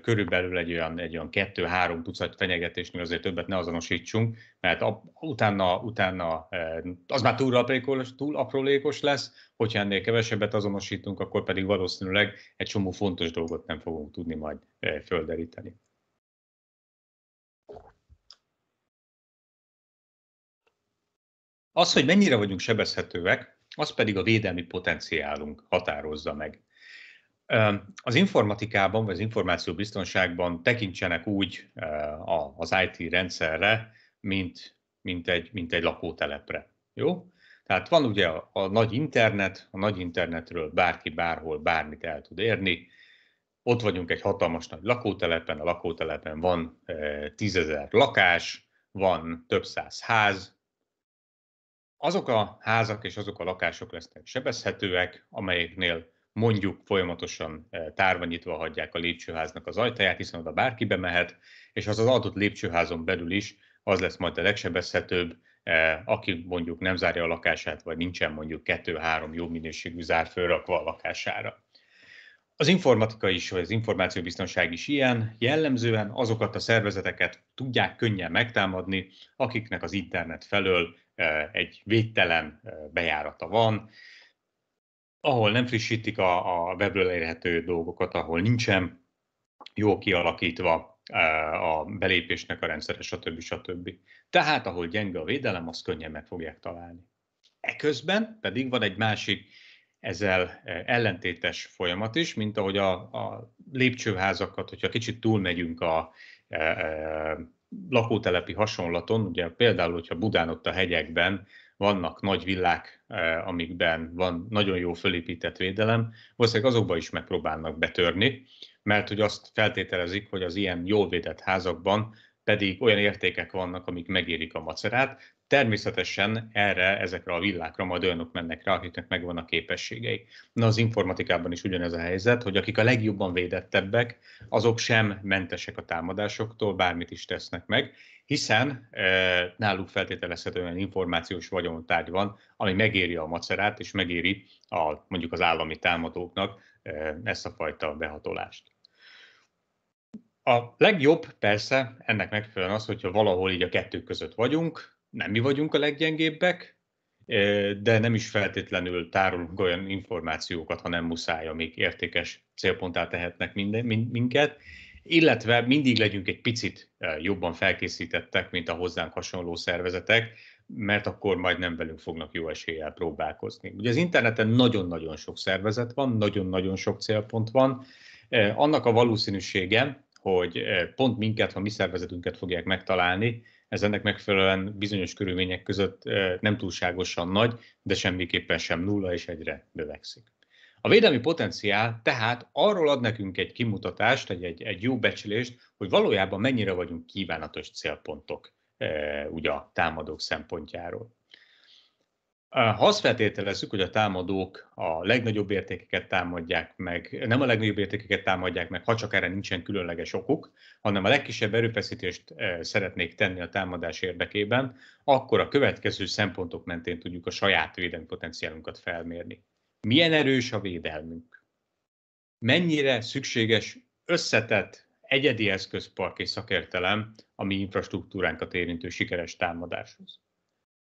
körülbelül egy olyan, egy olyan kettő-három tucat fenyegetésnél azért többet ne azonosítsunk, mert utána, utána az már túl aprólékos, túl aprólékos lesz, hogyha ennél kevesebbet azonosítunk, akkor pedig valószínűleg egy csomó fontos dolgot nem fogunk tudni majd földeríteni. Az, hogy mennyire vagyunk sebezhetőek, az pedig a védelmi potenciálunk határozza meg. Az informatikában, vagy az információbiztonságban tekintsenek úgy az IT rendszerre, mint, mint, egy, mint egy lakótelepre. Jó? Tehát van ugye a, a nagy internet, a nagy internetről bárki bárhol bármit el tud érni. Ott vagyunk egy hatalmas nagy lakótelepen, a lakótelepen van e, tízezer lakás, van több száz ház. Azok a házak és azok a lakások lesznek sebezhetőek, amelyeknél mondjuk folyamatosan eh, tárva nyitva hagyják a lépcsőháznak az ajtaját, hiszen oda bárki bemehet, és az az adott lépcsőházon belül is az lesz majd a legsebezhetőbb, eh, aki mondjuk nem zárja a lakását, vagy nincsen mondjuk kettő-három jó minőségű zár fölrakva a lakására. Az informatika is, vagy az információbiztonság is ilyen, jellemzően azokat a szervezeteket tudják könnyen megtámadni, akiknek az internet felől eh, egy védtelen bejárata van, ahol nem frissítik a, a webről elérhető dolgokat, ahol nincsen jó kialakítva e, a belépésnek a rendszere, stb. stb. Tehát, ahol gyenge a védelem, azt könnyen meg fogják találni. Eközben pedig van egy másik ezzel e, ellentétes folyamat is, mint ahogy a, a lépcsőházakat, hogyha kicsit túlmegyünk a a, e, a lakótelepi hasonlaton, ugye például, hogyha Budán ott a hegyekben vannak nagy villák, eh, amikben van nagyon jó fölépített védelem, valószínűleg azokba is megpróbálnak betörni, mert hogy azt feltételezik, hogy az ilyen jól védett házakban pedig olyan értékek vannak, amik megérik a macerát. Természetesen erre, ezekre a villákra majd olyanok mennek rá, akiknek megvan a képességei. Na az informatikában is ugyanez a helyzet, hogy akik a legjobban védettebbek, azok sem mentesek a támadásoktól, bármit is tesznek meg, hiszen náluk feltételezhetően információs vagyontárgy van, ami megéri a macerát, és megéri a, mondjuk az állami támadóknak ezt a fajta behatolást. A legjobb persze ennek megfelelően az, hogyha valahol így a kettő között vagyunk, nem mi vagyunk a leggyengébbek, de nem is feltétlenül tárolunk olyan információkat, ha nem muszáj, amik értékes célpontá tehetnek minden, minket, illetve mindig legyünk egy picit jobban felkészítettek, mint a hozzánk hasonló szervezetek, mert akkor majd nem velünk fognak jó eséllyel próbálkozni. Ugye az interneten nagyon-nagyon sok szervezet van, nagyon-nagyon sok célpont van. Annak a valószínűsége, hogy pont minket, ha mi szervezetünket fogják megtalálni, ez ennek megfelelően bizonyos körülmények között nem túlságosan nagy, de semmiképpen sem nulla, és egyre növekszik. A védelmi potenciál tehát arról ad nekünk egy kimutatást, egy, egy, egy jó becslést, hogy valójában mennyire vagyunk kívánatos célpontok e, ugye a támadók szempontjáról. E, ha azt feltételezzük, hogy a támadók a legnagyobb értékeket támadják meg, nem a legnagyobb értékeket támadják meg, ha csak erre nincsen különleges okuk, hanem a legkisebb erőfeszítést e, szeretnék tenni a támadás érdekében, akkor a következő szempontok mentén tudjuk a saját védelmi potenciálunkat felmérni. Milyen erős a védelmünk? Mennyire szükséges összetett egyedi eszközpark és szakértelem a mi infrastruktúránkat érintő sikeres támadáshoz?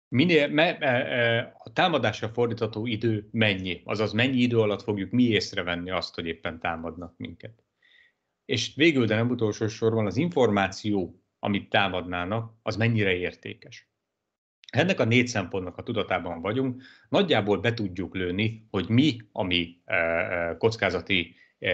Minél, me, e, e, a támadásra fordítható idő mennyi, azaz mennyi idő alatt fogjuk mi észrevenni azt, hogy éppen támadnak minket. És végül, de nem utolsó sorban az információ, amit támadnának, az mennyire értékes. Ennek a négy szempontnak a tudatában vagyunk, nagyjából be tudjuk lőni, hogy mi a mi e, e, kockázati e,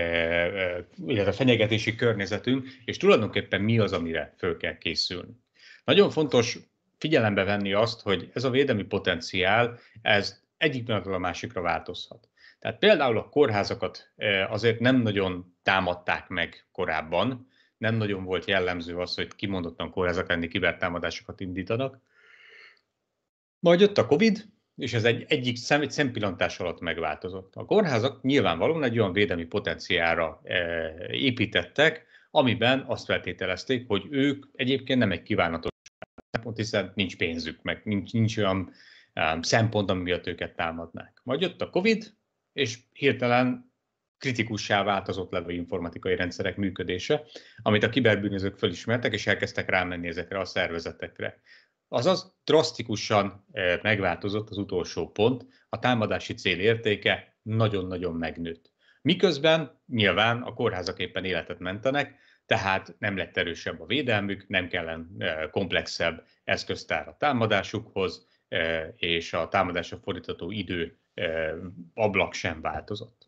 illetve fenyegetési környezetünk, és tulajdonképpen mi az, amire föl kell készülni. Nagyon fontos figyelembe venni azt, hogy ez a védelmi potenciál, ez egyik pillanatról a másikra változhat. Tehát például a kórházakat azért nem nagyon támadták meg korábban, nem nagyon volt jellemző az, hogy kimondottan kórházak lenni kibertámadásokat indítanak, majd jött a Covid, és ez egy, egyik szem, egy szempillantás alatt megváltozott. A kórházak nyilvánvalóan egy olyan védelmi potenciára e, építettek, amiben azt feltételezték, hogy ők egyébként nem egy kívánatos szempont, hiszen nincs pénzük, meg nincs, nincs olyan um, szempont, ami miatt őket támadnák. Majd jött a Covid, és hirtelen kritikussá vált az ott levő informatikai rendszerek működése, amit a kiberbűnözők fölismertek, és elkezdtek rámenni ezekre a szervezetekre. Azaz drasztikusan eh, megváltozott az utolsó pont, a támadási cél értéke nagyon-nagyon megnőtt. Miközben nyilván a kórházak éppen életet mentenek, tehát nem lett erősebb a védelmük, nem kellen eh, komplexebb eszköztár a támadásukhoz, eh, és a támadásra fordítató idő ablak sem változott.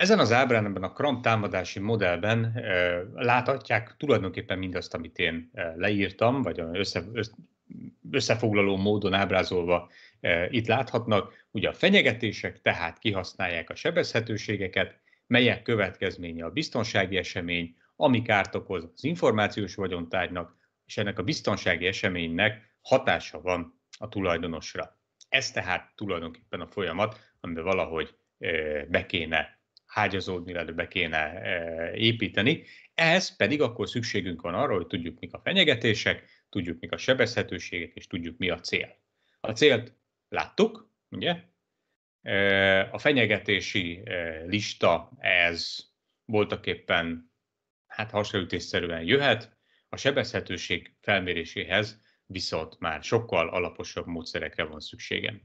Ezen az ábrán, ebben a kram támadási modellben e, láthatják tulajdonképpen mindazt, amit én leírtam, vagy össze, összefoglaló módon ábrázolva e, itt láthatnak. Ugye a fenyegetések tehát kihasználják a sebezhetőségeket, melyek következménye a biztonsági esemény, ami kárt okoz az információs vagyontárgynak, és ennek a biztonsági eseménynek hatása van a tulajdonosra. Ez tehát tulajdonképpen a folyamat, amiben valahogy be kéne hágyazódni, illetve be kéne e, építeni. Ez pedig akkor szükségünk van arra, hogy tudjuk, mik a fenyegetések, tudjuk, mik a sebezhetőségek, és tudjuk, mi a cél. A célt láttuk, ugye? E, a fenyegetési e, lista, ez voltaképpen hát hasonlítésszerűen jöhet, a sebezhetőség felméréséhez viszont már sokkal alaposabb módszerekre van szükségem.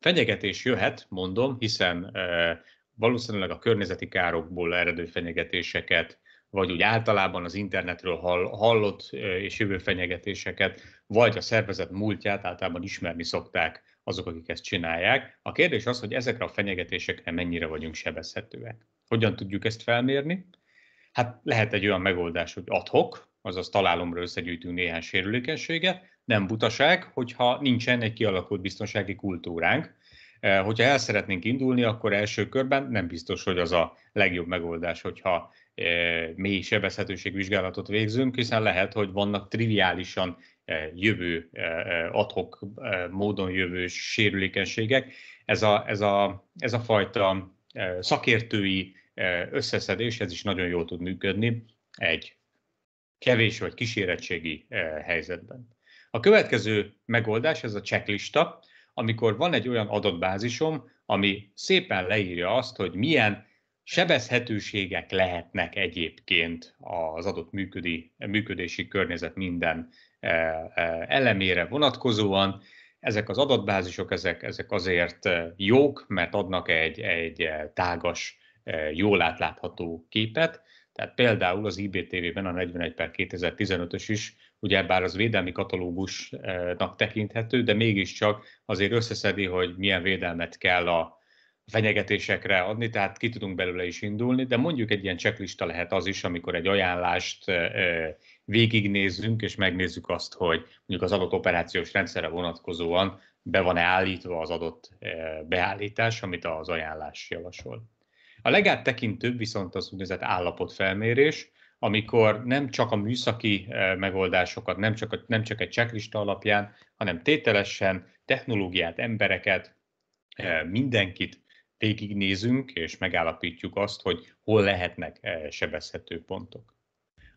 Fenyegetés jöhet, mondom, hiszen valószínűleg a környezeti károkból eredő fenyegetéseket, vagy úgy általában az internetről hallott és jövő fenyegetéseket, vagy a szervezet múltját általában ismerni szokták azok, akik ezt csinálják. A kérdés az, hogy ezekre a fenyegetésekre mennyire vagyunk sebezhetőek. Hogyan tudjuk ezt felmérni? Hát lehet egy olyan megoldás, hogy adhok, azaz találomra összegyűjtünk néhány sérülékenységet, nem butaság, hogyha nincsen egy kialakult biztonsági kultúránk, Hogyha el szeretnénk indulni, akkor első körben nem biztos, hogy az a legjobb megoldás, hogyha mély sebezhetőségvizsgálatot végzünk, hiszen lehet, hogy vannak triviálisan jövő, adhok módon jövő sérülékenységek. Ez a, ez a, ez a fajta szakértői összeszedés, ez is nagyon jól tud működni egy kevés vagy kísérettségi helyzetben. A következő megoldás, ez a checklista, amikor van egy olyan adatbázisom, ami szépen leírja azt, hogy milyen sebezhetőségek lehetnek egyébként az adott működi, működési környezet minden e, e, elemére vonatkozóan. Ezek az adatbázisok ezek, ezek azért e, jók, mert adnak egy, egy tágas, jól átlátható képet. Tehát például az IBTV-ben a 41 per 2015-ös is ugye bár az védelmi katalógusnak tekinthető, de mégiscsak azért összeszedi, hogy milyen védelmet kell a fenyegetésekre adni, tehát ki tudunk belőle is indulni, de mondjuk egy ilyen cseklista lehet az is, amikor egy ajánlást végignézzünk, és megnézzük azt, hogy mondjuk az adott operációs rendszerre vonatkozóan be van-e állítva az adott beállítás, amit az ajánlás javasol. A legáttekintőbb viszont az úgynevezett állapotfelmérés, amikor nem csak a műszaki eh, megoldásokat, nem csak, a, nem csak egy cseklista alapján, hanem tételesen technológiát, embereket, eh, mindenkit végignézünk, és megállapítjuk azt, hogy hol lehetnek eh, sebezhető pontok.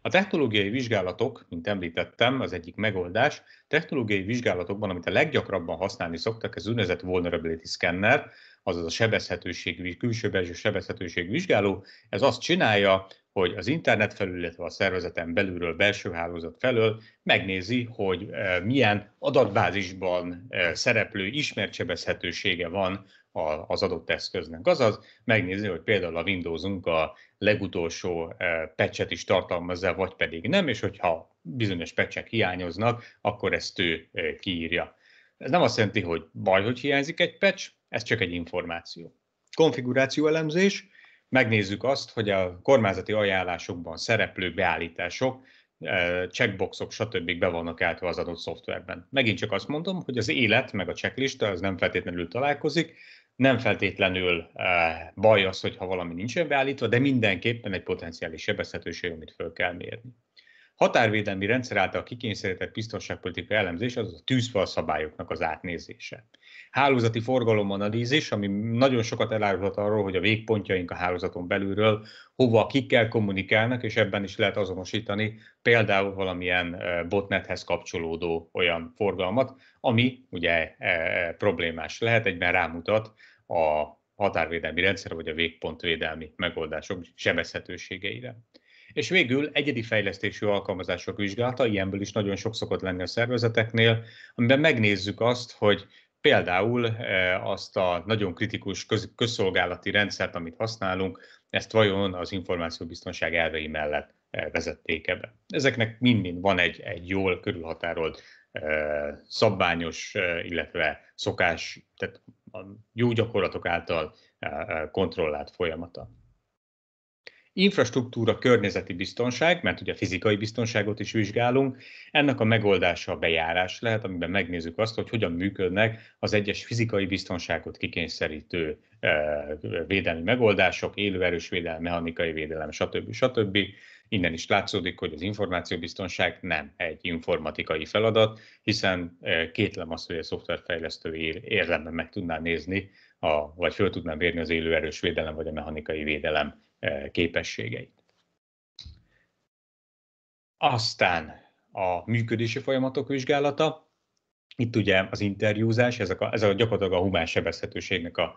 A technológiai vizsgálatok, mint említettem, az egyik megoldás. Technológiai vizsgálatokban, amit a leggyakrabban használni szoktak, ez úgynevezett vulnerability scanner, azaz a sebezhetőség, külső-belső sebezhetőség vizsgáló. Ez azt csinálja, hogy az internet felül, illetve a szervezeten belülről, belső hálózat felől megnézi, hogy e, milyen adatbázisban e, szereplő ismert van az adott eszköznek. Azaz megnézi, hogy például a Windowsunk a legutolsó e, patchet is tartalmazza, vagy pedig nem, és hogyha bizonyos patchek hiányoznak, akkor ezt ő kiírja. Ez nem azt jelenti, hogy baj, hogy hiányzik egy patch, ez csak egy információ. Konfiguráció elemzés, megnézzük azt, hogy a kormányzati ajánlásokban szereplő beállítások, e, checkboxok, stb. be vannak állítva az adott szoftverben. Megint csak azt mondom, hogy az élet meg a checklista az nem feltétlenül találkozik, nem feltétlenül e, baj az, hogyha valami nincsen beállítva, de mindenképpen egy potenciális sebezhetőség, amit föl kell mérni. Határvédelmi rendszer által kikényszerített biztonságpolitikai elemzés, az a tűzfal szabályoknak az átnézése. Hálózati forgalomanalízis, ami nagyon sokat elárulhat arról, hogy a végpontjaink a hálózaton belülről hova kikkel kommunikálnak, és ebben is lehet azonosítani például valamilyen botnethez kapcsolódó olyan forgalmat, ami ugye e, e, problémás lehet, egyben rámutat a határvédelmi rendszer vagy a végpontvédelmi megoldások sebezhetőségeire. És végül egyedi fejlesztésű alkalmazások vizsgálata, ilyenből is nagyon sok szokott lenni a szervezeteknél, amiben megnézzük azt, hogy például e, azt a nagyon kritikus közszolgálati rendszert, amit használunk, ezt vajon az információbiztonság elvei mellett e, vezették ebbe. Ezeknek mind van egy, egy jól körülhatárolt e, szabványos, illetve szokás, tehát jó gyakorlatok által kontrollált folyamata. Infrastruktúra, környezeti biztonság, mert ugye fizikai biztonságot is vizsgálunk, ennek a megoldása a bejárás lehet, amiben megnézzük azt, hogy hogyan működnek az egyes fizikai biztonságot kikényszerítő eh, védelmi megoldások, élőerős védelem, mechanikai védelem, stb. stb. Innen is látszódik, hogy az információbiztonság nem egy informatikai feladat, hiszen eh, kétlem azt, hogy a szoftverfejlesztő érdemben meg tudná nézni, a, vagy föl tudná bérni az élőerős védelem vagy a mechanikai védelem képességeit. Aztán a működési folyamatok vizsgálata, itt ugye az interjúzás, ez a, ez a gyakorlatilag a humán sebezhetőségnek a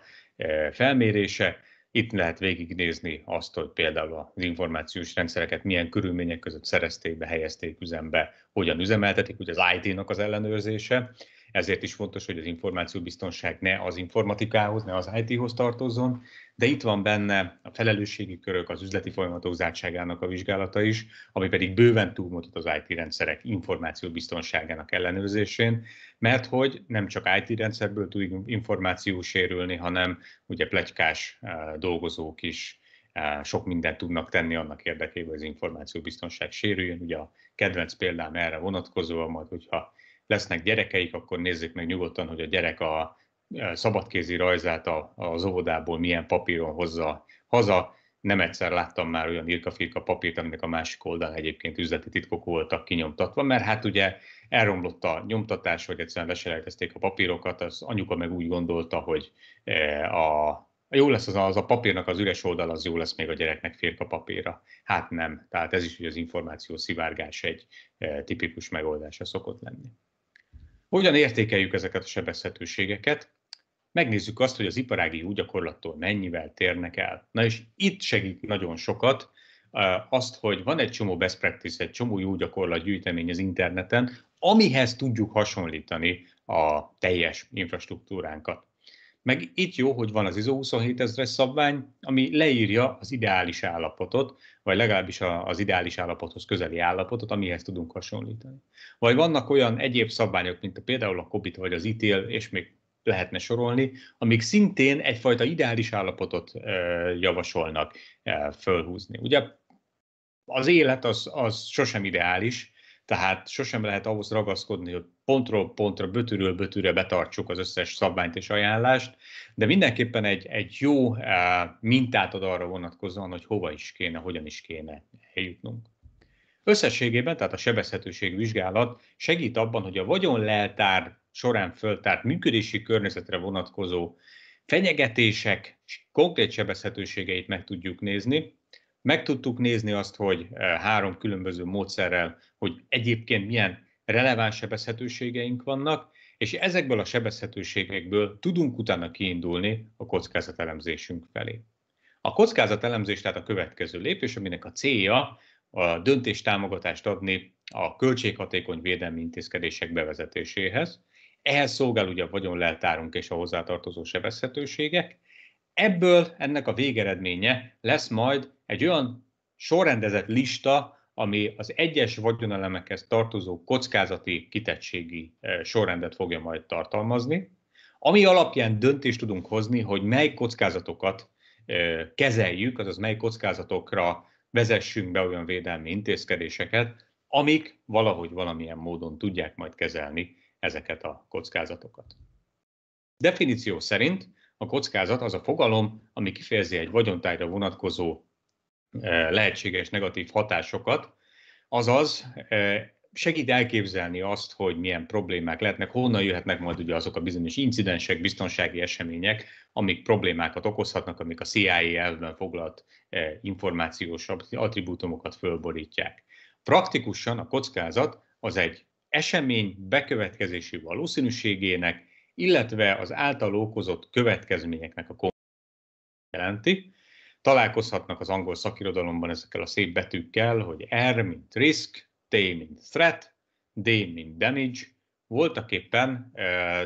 felmérése, itt lehet végignézni azt, hogy például az információs rendszereket milyen körülmények között szerezték be, helyezték üzembe, hogyan üzemeltetik, ugye az IT-nak az ellenőrzése, ezért is fontos, hogy az információbiztonság ne az informatikához, ne az IT-hoz tartozzon, de itt van benne a felelősségi körök, az üzleti folyamatok zártságának a vizsgálata is, ami pedig bőven túlmutat az IT rendszerek információbiztonságának ellenőrzésén, mert hogy nem csak IT rendszerből tud információ sérülni, hanem ugye plegykás eh, dolgozók is eh, sok mindent tudnak tenni annak érdekében, hogy az információbiztonság sérüljön. Ugye a kedvenc példám erre vonatkozóan, majd hogyha lesznek gyerekeik, akkor nézzék meg nyugodtan, hogy a gyerek a szabadkézi rajzát az óvodából milyen papíron hozza haza. Nem egyszer láttam már olyan irkafirka papírt, aminek a másik oldalán egyébként üzleti titkok voltak kinyomtatva, mert hát ugye elromlott a nyomtatás, vagy egyszerűen leselejtezték a papírokat, az anyuka meg úgy gondolta, hogy e, a jó lesz az a, az a papírnak az üres oldal, az jó lesz még a gyereknek férka papírra. Hát nem. Tehát ez is hogy az információ szivárgás egy e, tipikus megoldása szokott lenni. Hogyan értékeljük ezeket a sebezhetőségeket? Megnézzük azt, hogy az iparági új gyakorlattól mennyivel térnek el. Na és itt segít nagyon sokat azt, hogy van egy csomó best practice, egy csomó jó gyakorlat gyűjtemény az interneten, amihez tudjuk hasonlítani a teljes infrastruktúránkat. Meg itt jó, hogy van az ISO 27000-es szabvány, ami leírja az ideális állapotot, vagy legalábbis az ideális állapothoz közeli állapotot, amihez tudunk hasonlítani. Vagy vannak olyan egyéb szabványok, mint a, például a COBIT vagy az ITIL, és még lehetne sorolni, amik szintén egyfajta ideális állapotot javasolnak fölhúzni. Ugye az élet az, az sosem ideális, tehát sosem lehet ahhoz ragaszkodni, hogy pontról pontra, bötűről bötűre betartsuk az összes szabványt és ajánlást, de mindenképpen egy, egy jó eh, mintát ad arra vonatkozóan, hogy hova is kéne, hogyan is kéne eljutnunk. Összességében, tehát a sebezhetőség vizsgálat segít abban, hogy a vagyonleltár során föltárt működési környezetre vonatkozó fenyegetések konkrét sebezhetőségeit meg tudjuk nézni, meg tudtuk nézni azt, hogy eh, három különböző módszerrel, hogy egyébként milyen releváns sebezhetőségeink vannak, és ezekből a sebezhetőségekből tudunk utána kiindulni a kockázatelemzésünk felé. A kockázatelemzés tehát a következő lépés, aminek a célja a döntéstámogatást adni a költséghatékony védelmi intézkedések bevezetéséhez. Ehhez szolgál ugye a vagyonleltárunk és a hozzátartozó sebezhetőségek, Ebből ennek a végeredménye lesz majd egy olyan sorrendezett lista, ami az egyes vagyonelemekhez tartozó kockázati kitettségi e, sorrendet fogja majd tartalmazni, ami alapján döntést tudunk hozni, hogy mely kockázatokat e, kezeljük, azaz mely kockázatokra vezessünk be olyan védelmi intézkedéseket, amik valahogy valamilyen módon tudják majd kezelni ezeket a kockázatokat. Definíció szerint a kockázat az a fogalom, ami kifejezi egy vagyontájra vonatkozó e, lehetséges negatív hatásokat, azaz e, segít elképzelni azt, hogy milyen problémák lehetnek, honnan jöhetnek majd ugye azok a bizonyos incidensek, biztonsági események, amik problémákat okozhatnak, amik a CIA elvben foglalt e, információs attribútumokat fölborítják. Praktikusan a kockázat az egy esemény bekövetkezési valószínűségének illetve az által okozott következményeknek a jelenti. Találkozhatnak az angol szakirodalomban ezekkel a szép betűkkel, hogy R, mint risk, T, mint threat, D, mint damage. Voltak éppen,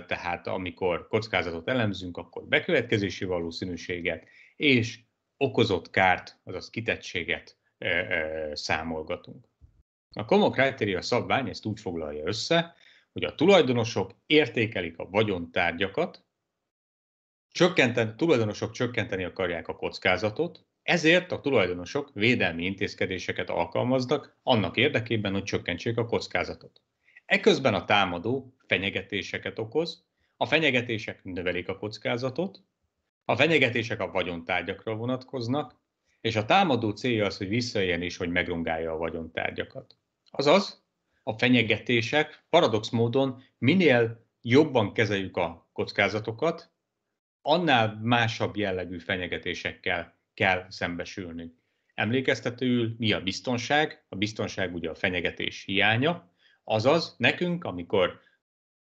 tehát amikor kockázatot elemzünk, akkor bekövetkezési valószínűséget és okozott kárt, azaz kitettséget számolgatunk. A Common Criteria szabvány ezt úgy foglalja össze, hogy a tulajdonosok értékelik a vagyontárgyakat, csökkenten, tulajdonosok csökkenteni akarják a kockázatot, ezért a tulajdonosok védelmi intézkedéseket alkalmaznak annak érdekében, hogy csökkentsék a kockázatot. Eközben a támadó fenyegetéseket okoz, a fenyegetések növelik a kockázatot, a fenyegetések a vagyontárgyakra vonatkoznak, és a támadó célja az, hogy visszaéljen és hogy megrongálja a vagyontárgyakat. Azaz, a fenyegetések paradox módon minél jobban kezeljük a kockázatokat, annál másabb jellegű fenyegetésekkel kell szembesülni. Emlékeztetőül mi a biztonság? A biztonság ugye a fenyegetés hiánya, azaz nekünk, amikor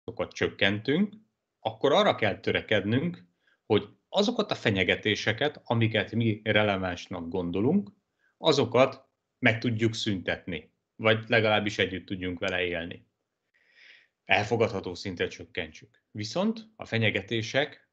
azokat csökkentünk, akkor arra kell törekednünk, hogy azokat a fenyegetéseket, amiket mi relevánsnak gondolunk, azokat meg tudjuk szüntetni vagy legalábbis együtt tudjunk vele élni. Elfogadható szintre csökkentsük. Viszont a fenyegetések,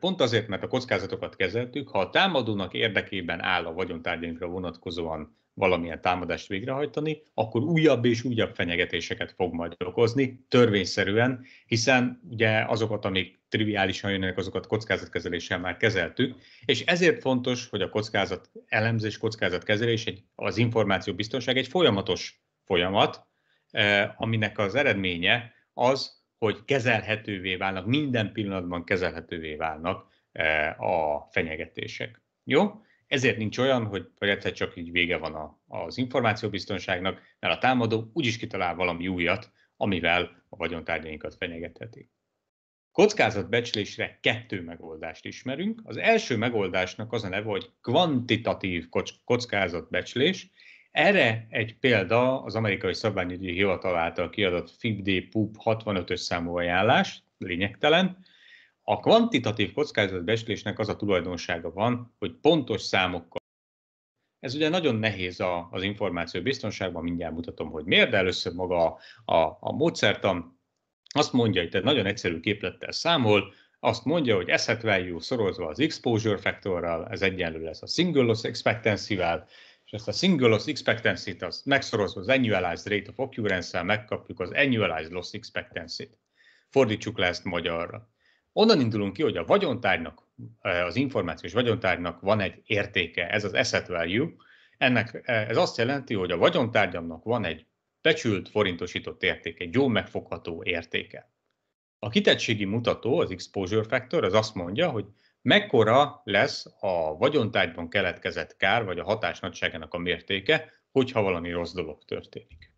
pont azért, mert a kockázatokat kezeltük, ha a támadónak érdekében áll a vagyontárgyainkra vonatkozóan valamilyen támadást végrehajtani, akkor újabb és újabb fenyegetéseket fog majd okozni, törvényszerűen, hiszen ugye azokat, amik triviálisan jönnek, azokat kockázatkezeléssel már kezeltük, és ezért fontos, hogy a kockázat elemzés, kockázatkezelés, az információ biztonság egy folyamatos folyamat, eh, aminek az eredménye az, hogy kezelhetővé válnak, minden pillanatban kezelhetővé válnak eh, a fenyegetések. Jó? Ezért nincs olyan, hogy, hogy egyszer csak így vége van a, az információbiztonságnak, mert a támadó úgyis kitalál valami újat, amivel a vagyontárgyainkat fenyegetheti. Kockázatbecslésre kettő megoldást ismerünk. Az első megoldásnak az a neve, hogy kvantitatív kockázatbecslés, erre egy példa az amerikai szabványügyi hivatal által kiadott FIBD-PUB 65-ös számú ajánlás, lényegtelen. A kvantitatív kockázatbeslésnek az a tulajdonsága van, hogy pontos számokkal ez ugye nagyon nehéz a, az információ biztonságban, mindjárt mutatom, hogy miért, de először maga a, a, a módszertan azt mondja, hogy egy nagyon egyszerű képlettel számol, azt mondja, hogy asset value szorozva az exposure faktorral, ez egyenlő lesz a single loss expectancy-vel, és ezt a single loss expectancy-t az megszorozva az annualized rate of occurrence-szel megkapjuk az annualized loss expectancy-t. Fordítsuk le ezt magyarra. Onnan indulunk ki, hogy a vagyontárgynak, eh, az információs vagyontárgynak van egy értéke, ez az asset value. Ennek, eh, ez azt jelenti, hogy a vagyontárgyamnak van egy becsült forintosított értéke, egy jó megfogható értéke. A kitettségi mutató, az exposure factor, az azt mondja, hogy mekkora lesz a vagyontárgyban keletkezett kár, vagy a hatás nagyságának a mértéke, hogyha valami rossz dolog történik.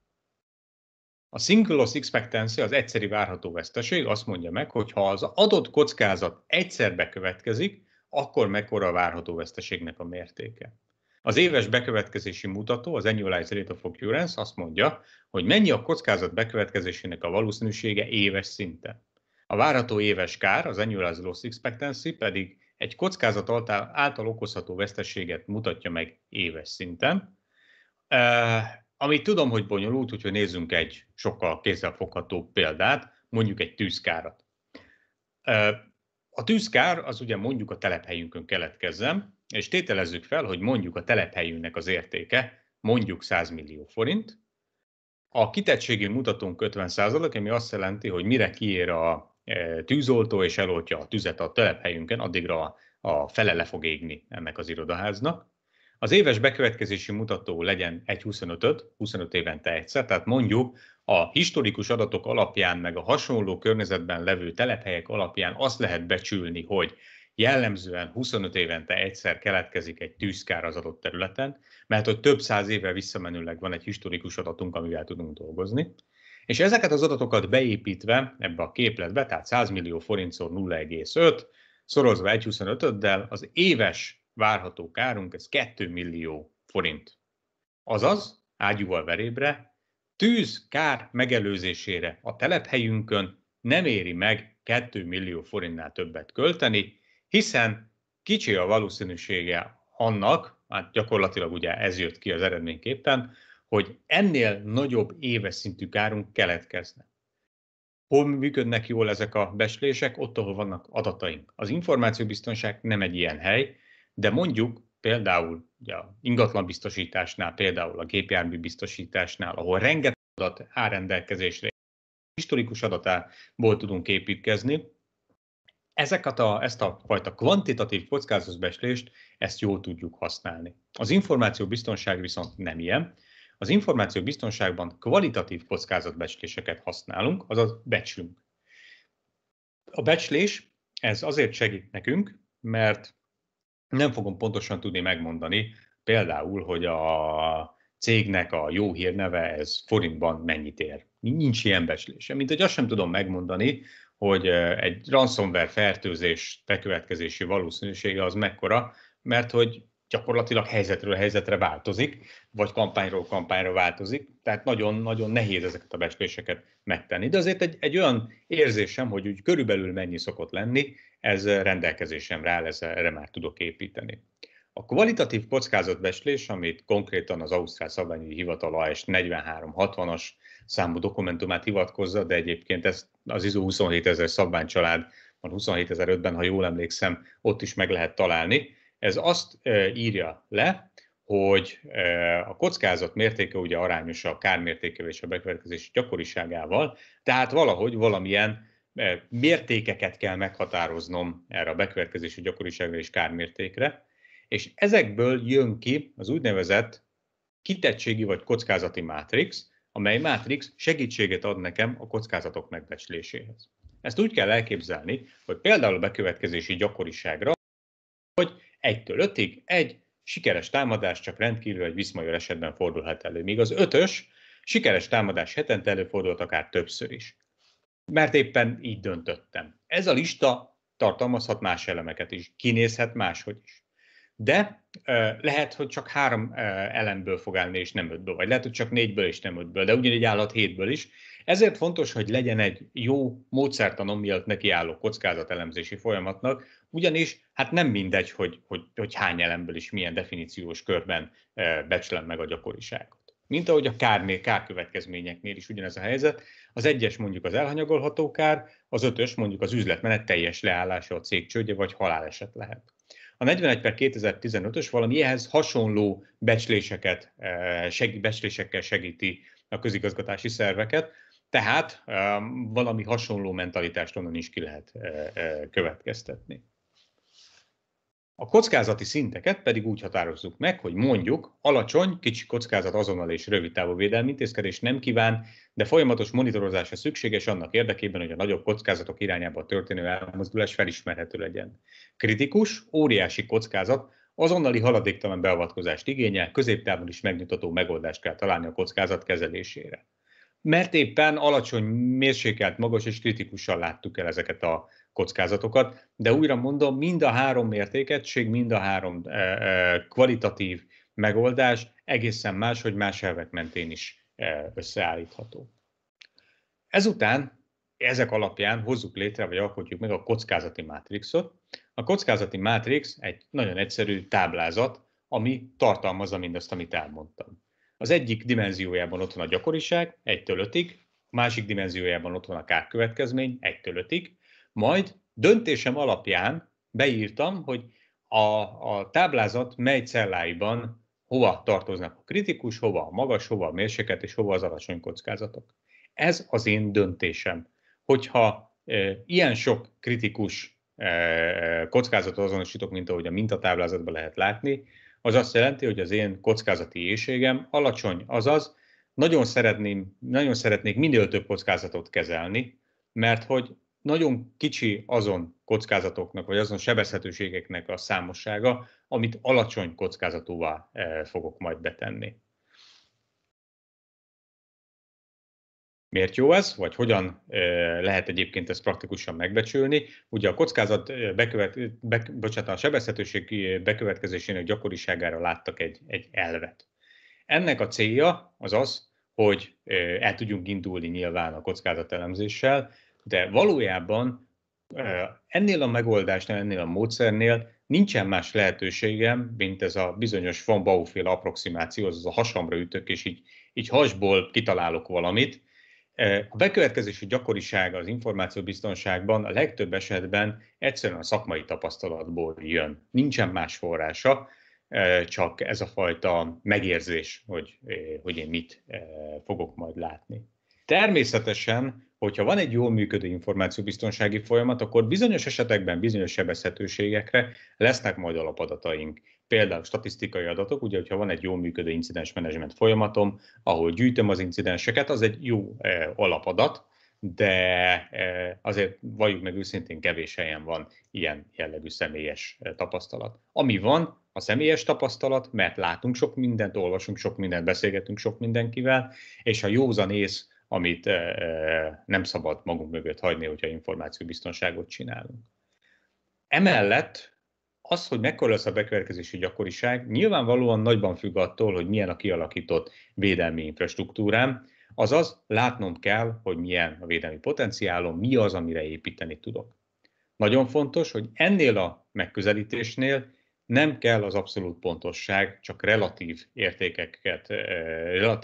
A single loss expectancy, az egyszeri várható veszteség azt mondja meg, hogy ha az adott kockázat egyszer bekövetkezik, akkor mekkora a várható veszteségnek a mértéke. Az éves bekövetkezési mutató, az Annualized Rate of Occurrence azt mondja, hogy mennyi a kockázat bekövetkezésének a valószínűsége éves szinten. A várható éves kár, az annualized loss expectancy pedig egy kockázat által, által okozható veszteséget mutatja meg éves szinten. Uh, amit tudom, hogy bonyolult, úgyhogy nézzünk egy sokkal kézzelfogható példát, mondjuk egy tűzkárat. Uh, a tűzkár az ugye mondjuk a telephelyünkön keletkezzen, és tételezzük fel, hogy mondjuk a telephelyünknek az értéke mondjuk 100 millió forint, a kitettségi mutatónk 50 ami azt jelenti, hogy mire kiér a tűzoltó, és eloltja a tüzet a telephelyünkön, addigra a, fele le fog égni ennek az irodaháznak. Az éves bekövetkezési mutató legyen 1.25-öt, 25 évente egyszer, tehát mondjuk a historikus adatok alapján, meg a hasonló környezetben levő telephelyek alapján azt lehet becsülni, hogy jellemzően 25 évente egyszer keletkezik egy tűzkár az adott területen, mert hogy több száz évre visszamenőleg van egy historikus adatunk, amivel tudunk dolgozni. És ezeket az adatokat beépítve ebbe a képletbe, tehát 100 millió forintszor 0,5, szorozva 1,25-del az éves várható kárunk, ez 2 millió forint. Azaz, ágyúval verébre, tűz kár megelőzésére a telephelyünkön nem éri meg 2 millió forintnál többet költeni, hiszen kicsi a valószínűsége annak, hát gyakorlatilag ugye ez jött ki az eredményképpen, hogy ennél nagyobb éves szintű kárunk keletkezne. Hol működnek jól ezek a beslések? Ott, ahol vannak adataink. Az információbiztonság nem egy ilyen hely, de mondjuk például ugye, a ingatlanbiztosításnál, például a gépjármű biztosításnál, ahol rengeteg adat áll rendelkezésre, historikus adatából tudunk építkezni, ezeket a, ezt a fajta kvantitatív kockázatbeslést, ezt jól tudjuk használni. Az információbiztonság viszont nem ilyen, az információ biztonságban kvalitatív kockázatbecsléseket használunk, azaz becslünk. A becslés ez azért segít nekünk, mert nem fogom pontosan tudni megmondani, például, hogy a cégnek a jó hírneve ez forintban mennyit ér. Nincs ilyen becslése. Mint hogy azt sem tudom megmondani, hogy egy ransomware fertőzés bekövetkezési valószínűsége az mekkora, mert hogy gyakorlatilag helyzetről helyzetre változik, vagy kampányról kampányra változik, tehát nagyon-nagyon nehéz ezeket a becsléseket megtenni. De azért egy, egy olyan érzésem, hogy úgy körülbelül mennyi szokott lenni, ez rendelkezésemre áll, ez, erre már tudok építeni. A kvalitatív kockázatbeslés, amit konkrétan az Ausztrál szabványi Hivatal AS 4360-as számú dokumentumát hivatkozza, de egyébként ezt az ISO 27000 szabványcsalád, van 27005-ben, ha jól emlékszem, ott is meg lehet találni, ez azt írja le, hogy a kockázat mértéke ugye arányos a kármértékevel és a bekövetkezés gyakoriságával, tehát valahogy valamilyen mértékeket kell meghatároznom erre a bekövetkezési gyakoriságra és kármértékre, és ezekből jön ki az úgynevezett kitettségi vagy kockázati mátrix, amely mátrix segítséget ad nekem a kockázatok megbecsléséhez. Ezt úgy kell elképzelni, hogy például a bekövetkezési gyakoriságra Egytől ötig egy sikeres támadás csak rendkívül egy viszmajor esetben fordulhat elő, míg az ötös sikeres támadás hetente előfordult akár többször is. Mert éppen így döntöttem. Ez a lista tartalmazhat más elemeket is, kinézhet máshogy is de lehet, hogy csak három elemből fog állni, és nem ötből, vagy lehet, hogy csak négyből, és nem ötből, de ugyanígy állat hétből is. Ezért fontos, hogy legyen egy jó módszertanom miatt nekiálló kockázatelemzési folyamatnak, ugyanis hát nem mindegy, hogy, hogy, hogy hány elemből is milyen definíciós körben becslem meg a gyakoriságot. Mint ahogy a kárnél, következményeknél is ugyanez a helyzet, az egyes mondjuk az elhanyagolható kár, az ötös mondjuk az üzletmenet teljes leállása, a cég csődje vagy haláleset lehet. A 41 per 2015-ös valami ehhez hasonló becsléseket, eh, seg, becslésekkel segíti a közigazgatási szerveket, tehát eh, valami hasonló mentalitást onnan is ki lehet eh, következtetni. A kockázati szinteket pedig úgy határozzuk meg, hogy mondjuk alacsony, kicsi kockázat azonnal és rövid távú védelmi intézkedés nem kíván, de folyamatos monitorozása szükséges annak érdekében, hogy a nagyobb kockázatok irányába történő elmozdulás felismerhető legyen. Kritikus, óriási kockázat, azonnali haladéktalan beavatkozást igényel, középtávon is megnyugtató megoldást kell találni a kockázat kezelésére. Mert éppen alacsony, mérsékelt, magas és kritikusan láttuk el ezeket a kockázatokat, de újra mondom, mind a három mértékegység, mind a három e, e, kvalitatív megoldás egészen más, hogy más elvek mentén is e, összeállítható. Ezután, ezek alapján hozzuk létre, vagy alkotjuk meg a kockázati mátrixot. A kockázati mátrix egy nagyon egyszerű táblázat, ami tartalmazza mindazt, amit elmondtam. Az egyik dimenziójában ott van a gyakoriság, 1-től 5-ig, a másik dimenziójában ott van a kárkövetkezmény, 1-től 5-ig, majd döntésem alapján beírtam, hogy a, a táblázat mely celláiban hova tartoznak a kritikus, hova a magas, hova a mérséket és hova az alacsony kockázatok. Ez az én döntésem. Hogyha e, ilyen sok kritikus e, kockázatot azonosítok, mint ahogy a mintatáblázatban lehet látni, az azt jelenti, hogy az én kockázati éjségem alacsony, azaz nagyon, szeretném, nagyon szeretnék minél több kockázatot kezelni, mert hogy nagyon kicsi azon kockázatoknak, vagy azon sebezhetőségeknek a számossága, amit alacsony kockázatúvá eh, fogok majd betenni. Miért jó ez, vagy hogyan eh, lehet egyébként ezt praktikusan megbecsülni? Ugye a kockázat, eh, bekövet, be, bocsánat, a sebezhetőség bekövetkezésének gyakoriságára láttak egy, egy elvet. Ennek a célja az az, hogy el tudjunk indulni nyilván a kockázatelemzéssel, de valójában ennél a megoldásnál, ennél a módszernél nincsen más lehetőségem, mint ez a bizonyos von Baufél approximáció, az a hasamra ütök, és így, így hasból kitalálok valamit. A bekövetkezési gyakorisága az információbiztonságban a legtöbb esetben egyszerűen a szakmai tapasztalatból jön. Nincsen más forrása, csak ez a fajta megérzés, hogy, hogy én mit fogok majd látni. Természetesen, hogyha van egy jól működő információbiztonsági folyamat, akkor bizonyos esetekben bizonyos sebezhetőségekre lesznek majd alapadataink. Például statisztikai adatok, ugye, hogyha van egy jól működő incidens menedzsment folyamatom, ahol gyűjtöm az incidenseket, az egy jó eh, alapadat, de eh, azért valljuk meg őszintén kevés helyen van ilyen jellegű személyes eh, tapasztalat. Ami van, a személyes tapasztalat, mert látunk sok mindent, olvasunk sok mindent, beszélgetünk sok mindenkivel, és a józan ész amit nem szabad magunk mögött hagyni, hogyha információbiztonságot csinálunk. Emellett az, hogy mekkora lesz a bekövetkezési gyakoriság, nyilvánvalóan nagyban függ attól, hogy milyen a kialakított védelmi infrastruktúrám, azaz látnom kell, hogy milyen a védelmi potenciálom, mi az, amire építeni tudok. Nagyon fontos, hogy ennél a megközelítésnél nem kell az abszolút pontosság, csak relatív értékeket,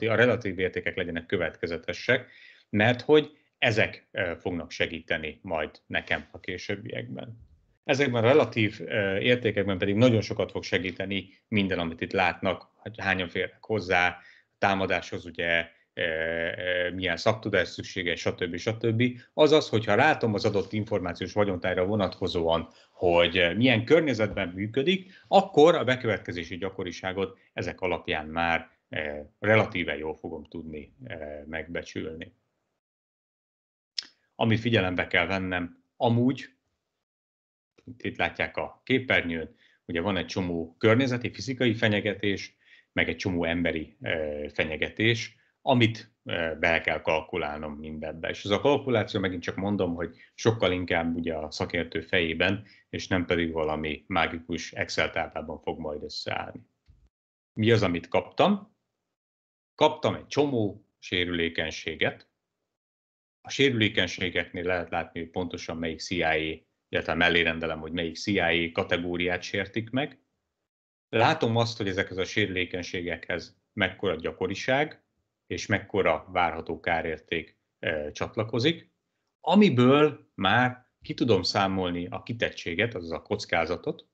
a relatív értékek legyenek következetesek, mert hogy ezek fognak segíteni majd nekem a későbbiekben. Ezekben a relatív értékekben pedig nagyon sokat fog segíteni minden, amit itt látnak, hogy hányan férnek hozzá, a támadáshoz ugye E, e, milyen szaktudás szüksége, stb. stb. Azaz, hogyha látom az adott információs vagyontára vonatkozóan, hogy milyen környezetben működik, akkor a bekövetkezési gyakoriságot ezek alapján már e, relatíve jól fogom tudni megbecsülni. Amit figyelembe kell vennem, amúgy, itt látják a képernyőn, ugye van egy csomó környezeti, fizikai fenyegetés, meg egy csomó emberi fenyegetés, amit eh, be kell kalkulálnom mindebbe. És ez a kalkuláció, megint csak mondom, hogy sokkal inkább ugye a szakértő fejében, és nem pedig valami mágikus Excel táblában fog majd összeállni. Mi az, amit kaptam? Kaptam egy csomó sérülékenységet. A sérülékenységeknél lehet látni, hogy pontosan melyik CIA, illetve mellé rendelem, hogy melyik CIA kategóriát sértik meg. Látom azt, hogy ezekhez a sérülékenységekhez mekkora gyakoriság, és mekkora várható kárérték csatlakozik, amiből már ki tudom számolni a kitettséget, azaz a kockázatot.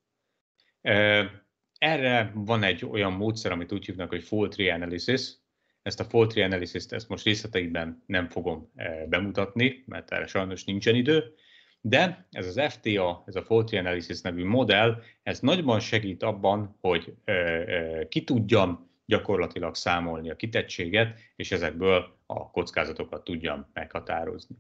Erre van egy olyan módszer, amit úgy hívnak, hogy fault tree analysis. Ezt a fault tree analysis ezt most részleteiben nem fogom bemutatni, mert erre sajnos nincsen idő, de ez az FTA, ez a fault tree analysis nevű modell, ez nagyban segít abban, hogy ki tudjam gyakorlatilag számolni a kitettséget, és ezekből a kockázatokat tudjam meghatározni.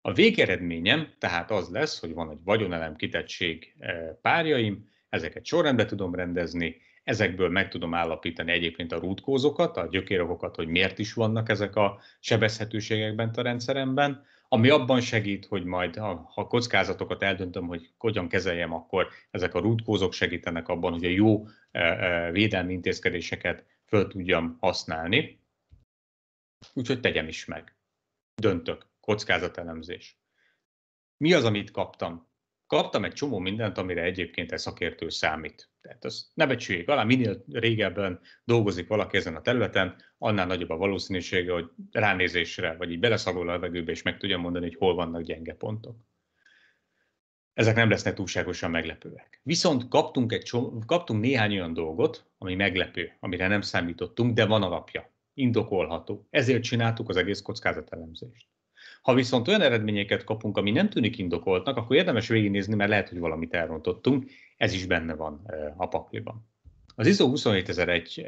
A végeredményem tehát az lesz, hogy van egy vagyonelem kitettség eh, párjaim, ezeket sorrendbe tudom rendezni, ezekből meg tudom állapítani egyébként a rútkózokat, a gyökérokokat, hogy miért is vannak ezek a sebezhetőségekben a rendszeremben, ami abban segít, hogy majd ha, ha kockázatokat eldöntöm, hogy hogyan kezeljem, akkor ezek a rútkózok segítenek abban, hogy a jó e, e, védelmi intézkedéseket föl tudjam használni. Úgyhogy tegyem is meg. Döntök. Kockázatelemzés. Mi az, amit kaptam? Kaptam egy csomó mindent, amire egyébként egy szakértő számít. Tehát az ne becsüljék alá, minél régebben dolgozik valaki ezen a területen, annál nagyobb a valószínűsége, hogy ránézésre, vagy így beleszagol a levegőbe, és meg tudja mondani, hogy hol vannak gyenge pontok. Ezek nem lesznek túlságosan meglepőek. Viszont kaptunk, egy csom- kaptunk néhány olyan dolgot, ami meglepő, amire nem számítottunk, de van alapja, indokolható. Ezért csináltuk az egész kockázatelemzést. Ha viszont olyan eredményeket kapunk, ami nem tűnik indokoltnak, akkor érdemes végignézni, mert lehet, hogy valamit elrontottunk. Ez is benne van a pakliban. Az ISO 27001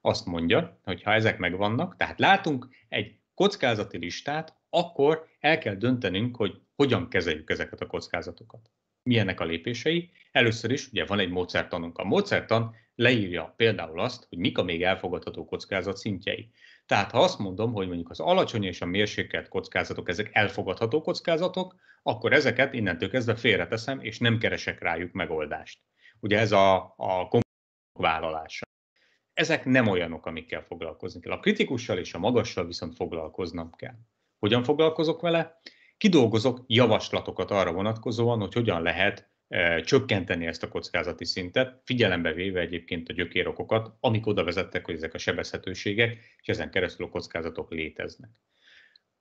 azt mondja, hogy ha ezek megvannak, tehát látunk egy kockázati listát, akkor el kell döntenünk, hogy hogyan kezeljük ezeket a kockázatokat milyenek a lépései. Először is ugye van egy módszertanunk. A módszertan leírja például azt, hogy mik a még elfogadható kockázat szintjei. Tehát ha azt mondom, hogy mondjuk az alacsony és a mérsékelt kockázatok, ezek elfogadható kockázatok, akkor ezeket innentől kezdve félreteszem, és nem keresek rájuk megoldást. Ugye ez a, a vállalása. Ezek nem olyanok, amikkel foglalkozni kell. A kritikussal és a magassal viszont foglalkoznom kell. Hogyan foglalkozok vele? kidolgozok javaslatokat arra vonatkozóan, hogy hogyan lehet e, csökkenteni ezt a kockázati szintet, figyelembe véve egyébként a gyökérokokat, amik oda vezettek, hogy ezek a sebezhetőségek, és ezen keresztül a kockázatok léteznek.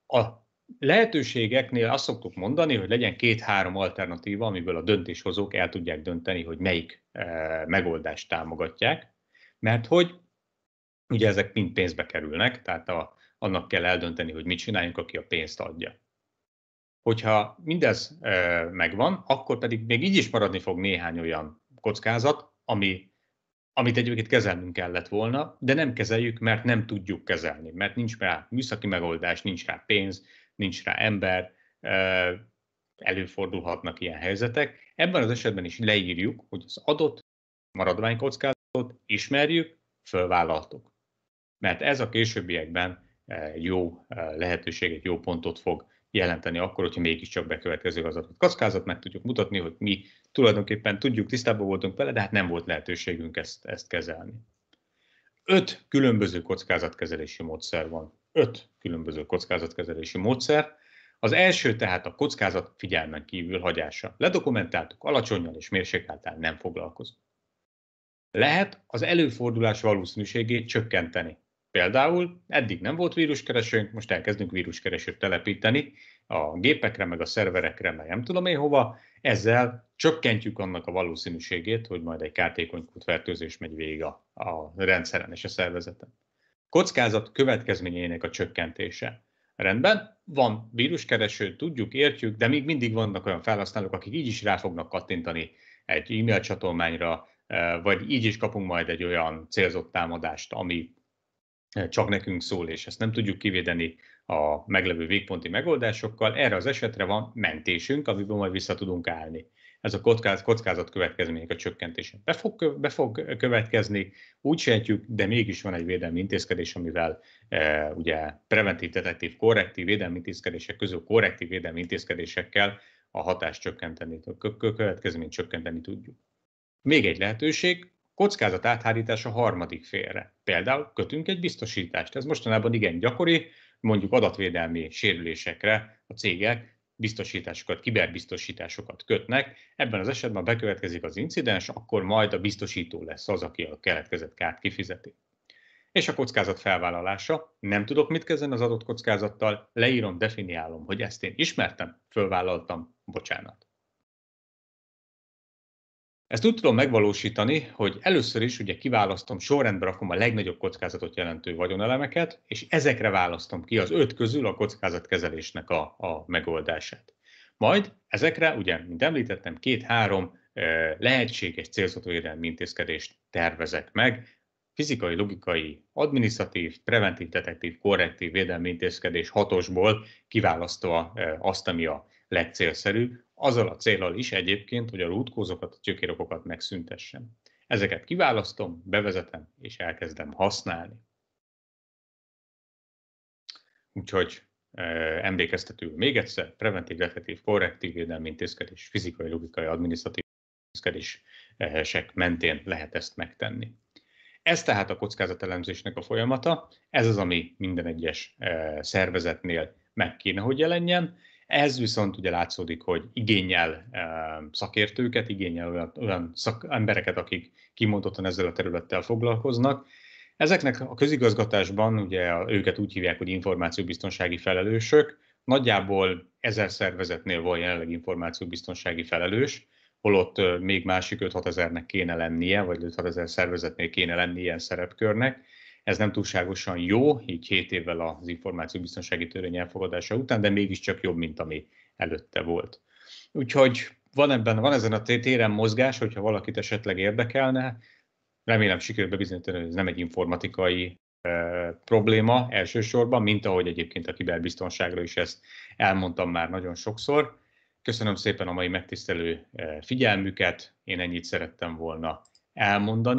A lehetőségeknél azt szoktuk mondani, hogy legyen két-három alternatíva, amiből a döntéshozók el tudják dönteni, hogy melyik e, megoldást támogatják, mert hogy ugye ezek mind pénzbe kerülnek, tehát a, annak kell eldönteni, hogy mit csináljunk, aki a pénzt adja. Hogyha mindez megvan, akkor pedig még így is maradni fog néhány olyan kockázat, ami, amit egyébként kezelnünk kellett volna, de nem kezeljük, mert nem tudjuk kezelni, mert nincs rá műszaki megoldás, nincs rá pénz, nincs rá ember, előfordulhatnak ilyen helyzetek. Ebben az esetben is leírjuk, hogy az adott maradványkockázatot ismerjük, fölvállaltuk. Mert ez a későbbiekben jó lehetőséget, jó pontot fog jelenteni akkor, hogyha mégiscsak bekövetkező az adott kockázat, meg tudjuk mutatni, hogy mi tulajdonképpen tudjuk, tisztában voltunk vele, de hát nem volt lehetőségünk ezt, ezt kezelni. Öt különböző kockázatkezelési módszer van. Öt különböző kockázatkezelési módszer. Az első tehát a kockázat figyelmen kívül hagyása. Ledokumentáltuk, alacsonyan és mérsékeltel nem foglalkozunk. Lehet az előfordulás valószínűségét csökkenteni. Például eddig nem volt víruskeresőnk, most elkezdünk víruskeresőt telepíteni a gépekre, meg a szerverekre, meg nem tudom én hova. Ezzel csökkentjük annak a valószínűségét, hogy majd egy kártékony fertőzés megy végig a, a rendszeren és a szervezeten. Kockázat következményeinek a csökkentése. Rendben, van víruskereső, tudjuk, értjük, de még mindig vannak olyan felhasználók, akik így is rá fognak kattintani egy e-mail csatolmányra, eh, vagy így is kapunk majd egy olyan célzott támadást, ami csak nekünk szól, és ezt nem tudjuk kivédeni a meglevő végponti megoldásokkal, erre az esetre van mentésünk, amiből majd vissza tudunk állni. Ez a kockázat, kockázat következmények a csökkentése. Be fog, be fog következni, úgy sejtjük, de mégis van egy védelmi intézkedés, amivel e, ugye preventív, detektív, korrektív védelmi intézkedések közül korrektív védelmi intézkedésekkel a hatást csökkenteni, a következményt csökkenteni tudjuk. Még egy lehetőség, Kockázat áthárítás a harmadik félre. Például kötünk egy biztosítást. Ez mostanában igen gyakori, mondjuk adatvédelmi sérülésekre a cégek biztosításokat, kiberbiztosításokat kötnek. Ebben az esetben bekövetkezik az incidens, akkor majd a biztosító lesz az, aki a keletkezett kárt kifizeti. És a kockázat felvállalása. Nem tudok mit kezdeni az adott kockázattal, leírom, definiálom, hogy ezt én ismertem, fölvállaltam, bocsánat. Ezt úgy tudom megvalósítani, hogy először is ugye kiválasztom, sorrendbe rakom a legnagyobb kockázatot jelentő vagyonelemeket, és ezekre választom ki az öt közül a kockázatkezelésnek a, a megoldását. Majd ezekre, ugye, mint említettem, két-három eh, lehetséges védelmi intézkedést tervezek meg, fizikai, logikai, adminisztratív, preventív, detektív, korrektív védelmi intézkedés hatosból kiválasztva eh, azt, ami a legcélszerűbb, azzal a célral is egyébként, hogy a rútkózokat, a gyökérokokat megszüntessem. Ezeket kiválasztom, bevezetem és elkezdem használni. Úgyhogy emlékeztető még egyszer, preventív, effektív, korrektív védelmi intézkedés, fizikai, logikai, adminisztratív intézkedések mentén lehet ezt megtenni. Ez tehát a kockázatelemzésnek a folyamata, ez az, ami minden egyes szervezetnél meg kéne, hogy jelenjen, ez viszont ugye látszódik, hogy igényel eh, szakértőket, igényel olyan, olyan szak, embereket, akik kimondottan ezzel a területtel foglalkoznak. Ezeknek a közigazgatásban, ugye őket úgy hívják, hogy információbiztonsági felelősök, nagyjából ezer szervezetnél van jelenleg információbiztonsági felelős, holott eh, még másik 5-6 ezernek kéne lennie, vagy 5-6 ezer szervezetnél kéne lennie ilyen szerepkörnek. Ez nem túlságosan jó, így 7 évvel az információbiztonsági törvény elfogadása után, de mégiscsak jobb, mint ami előtte volt. Úgyhogy van, ebben, van ezen a téren mozgás, hogyha valakit esetleg érdekelne, remélem sikerül bebizonyítani, hogy ez nem egy informatikai probléma elsősorban, mint ahogy egyébként a kiberbiztonságra is ezt elmondtam már nagyon sokszor. Köszönöm szépen a mai megtisztelő figyelmüket, én ennyit szerettem volna elmondani.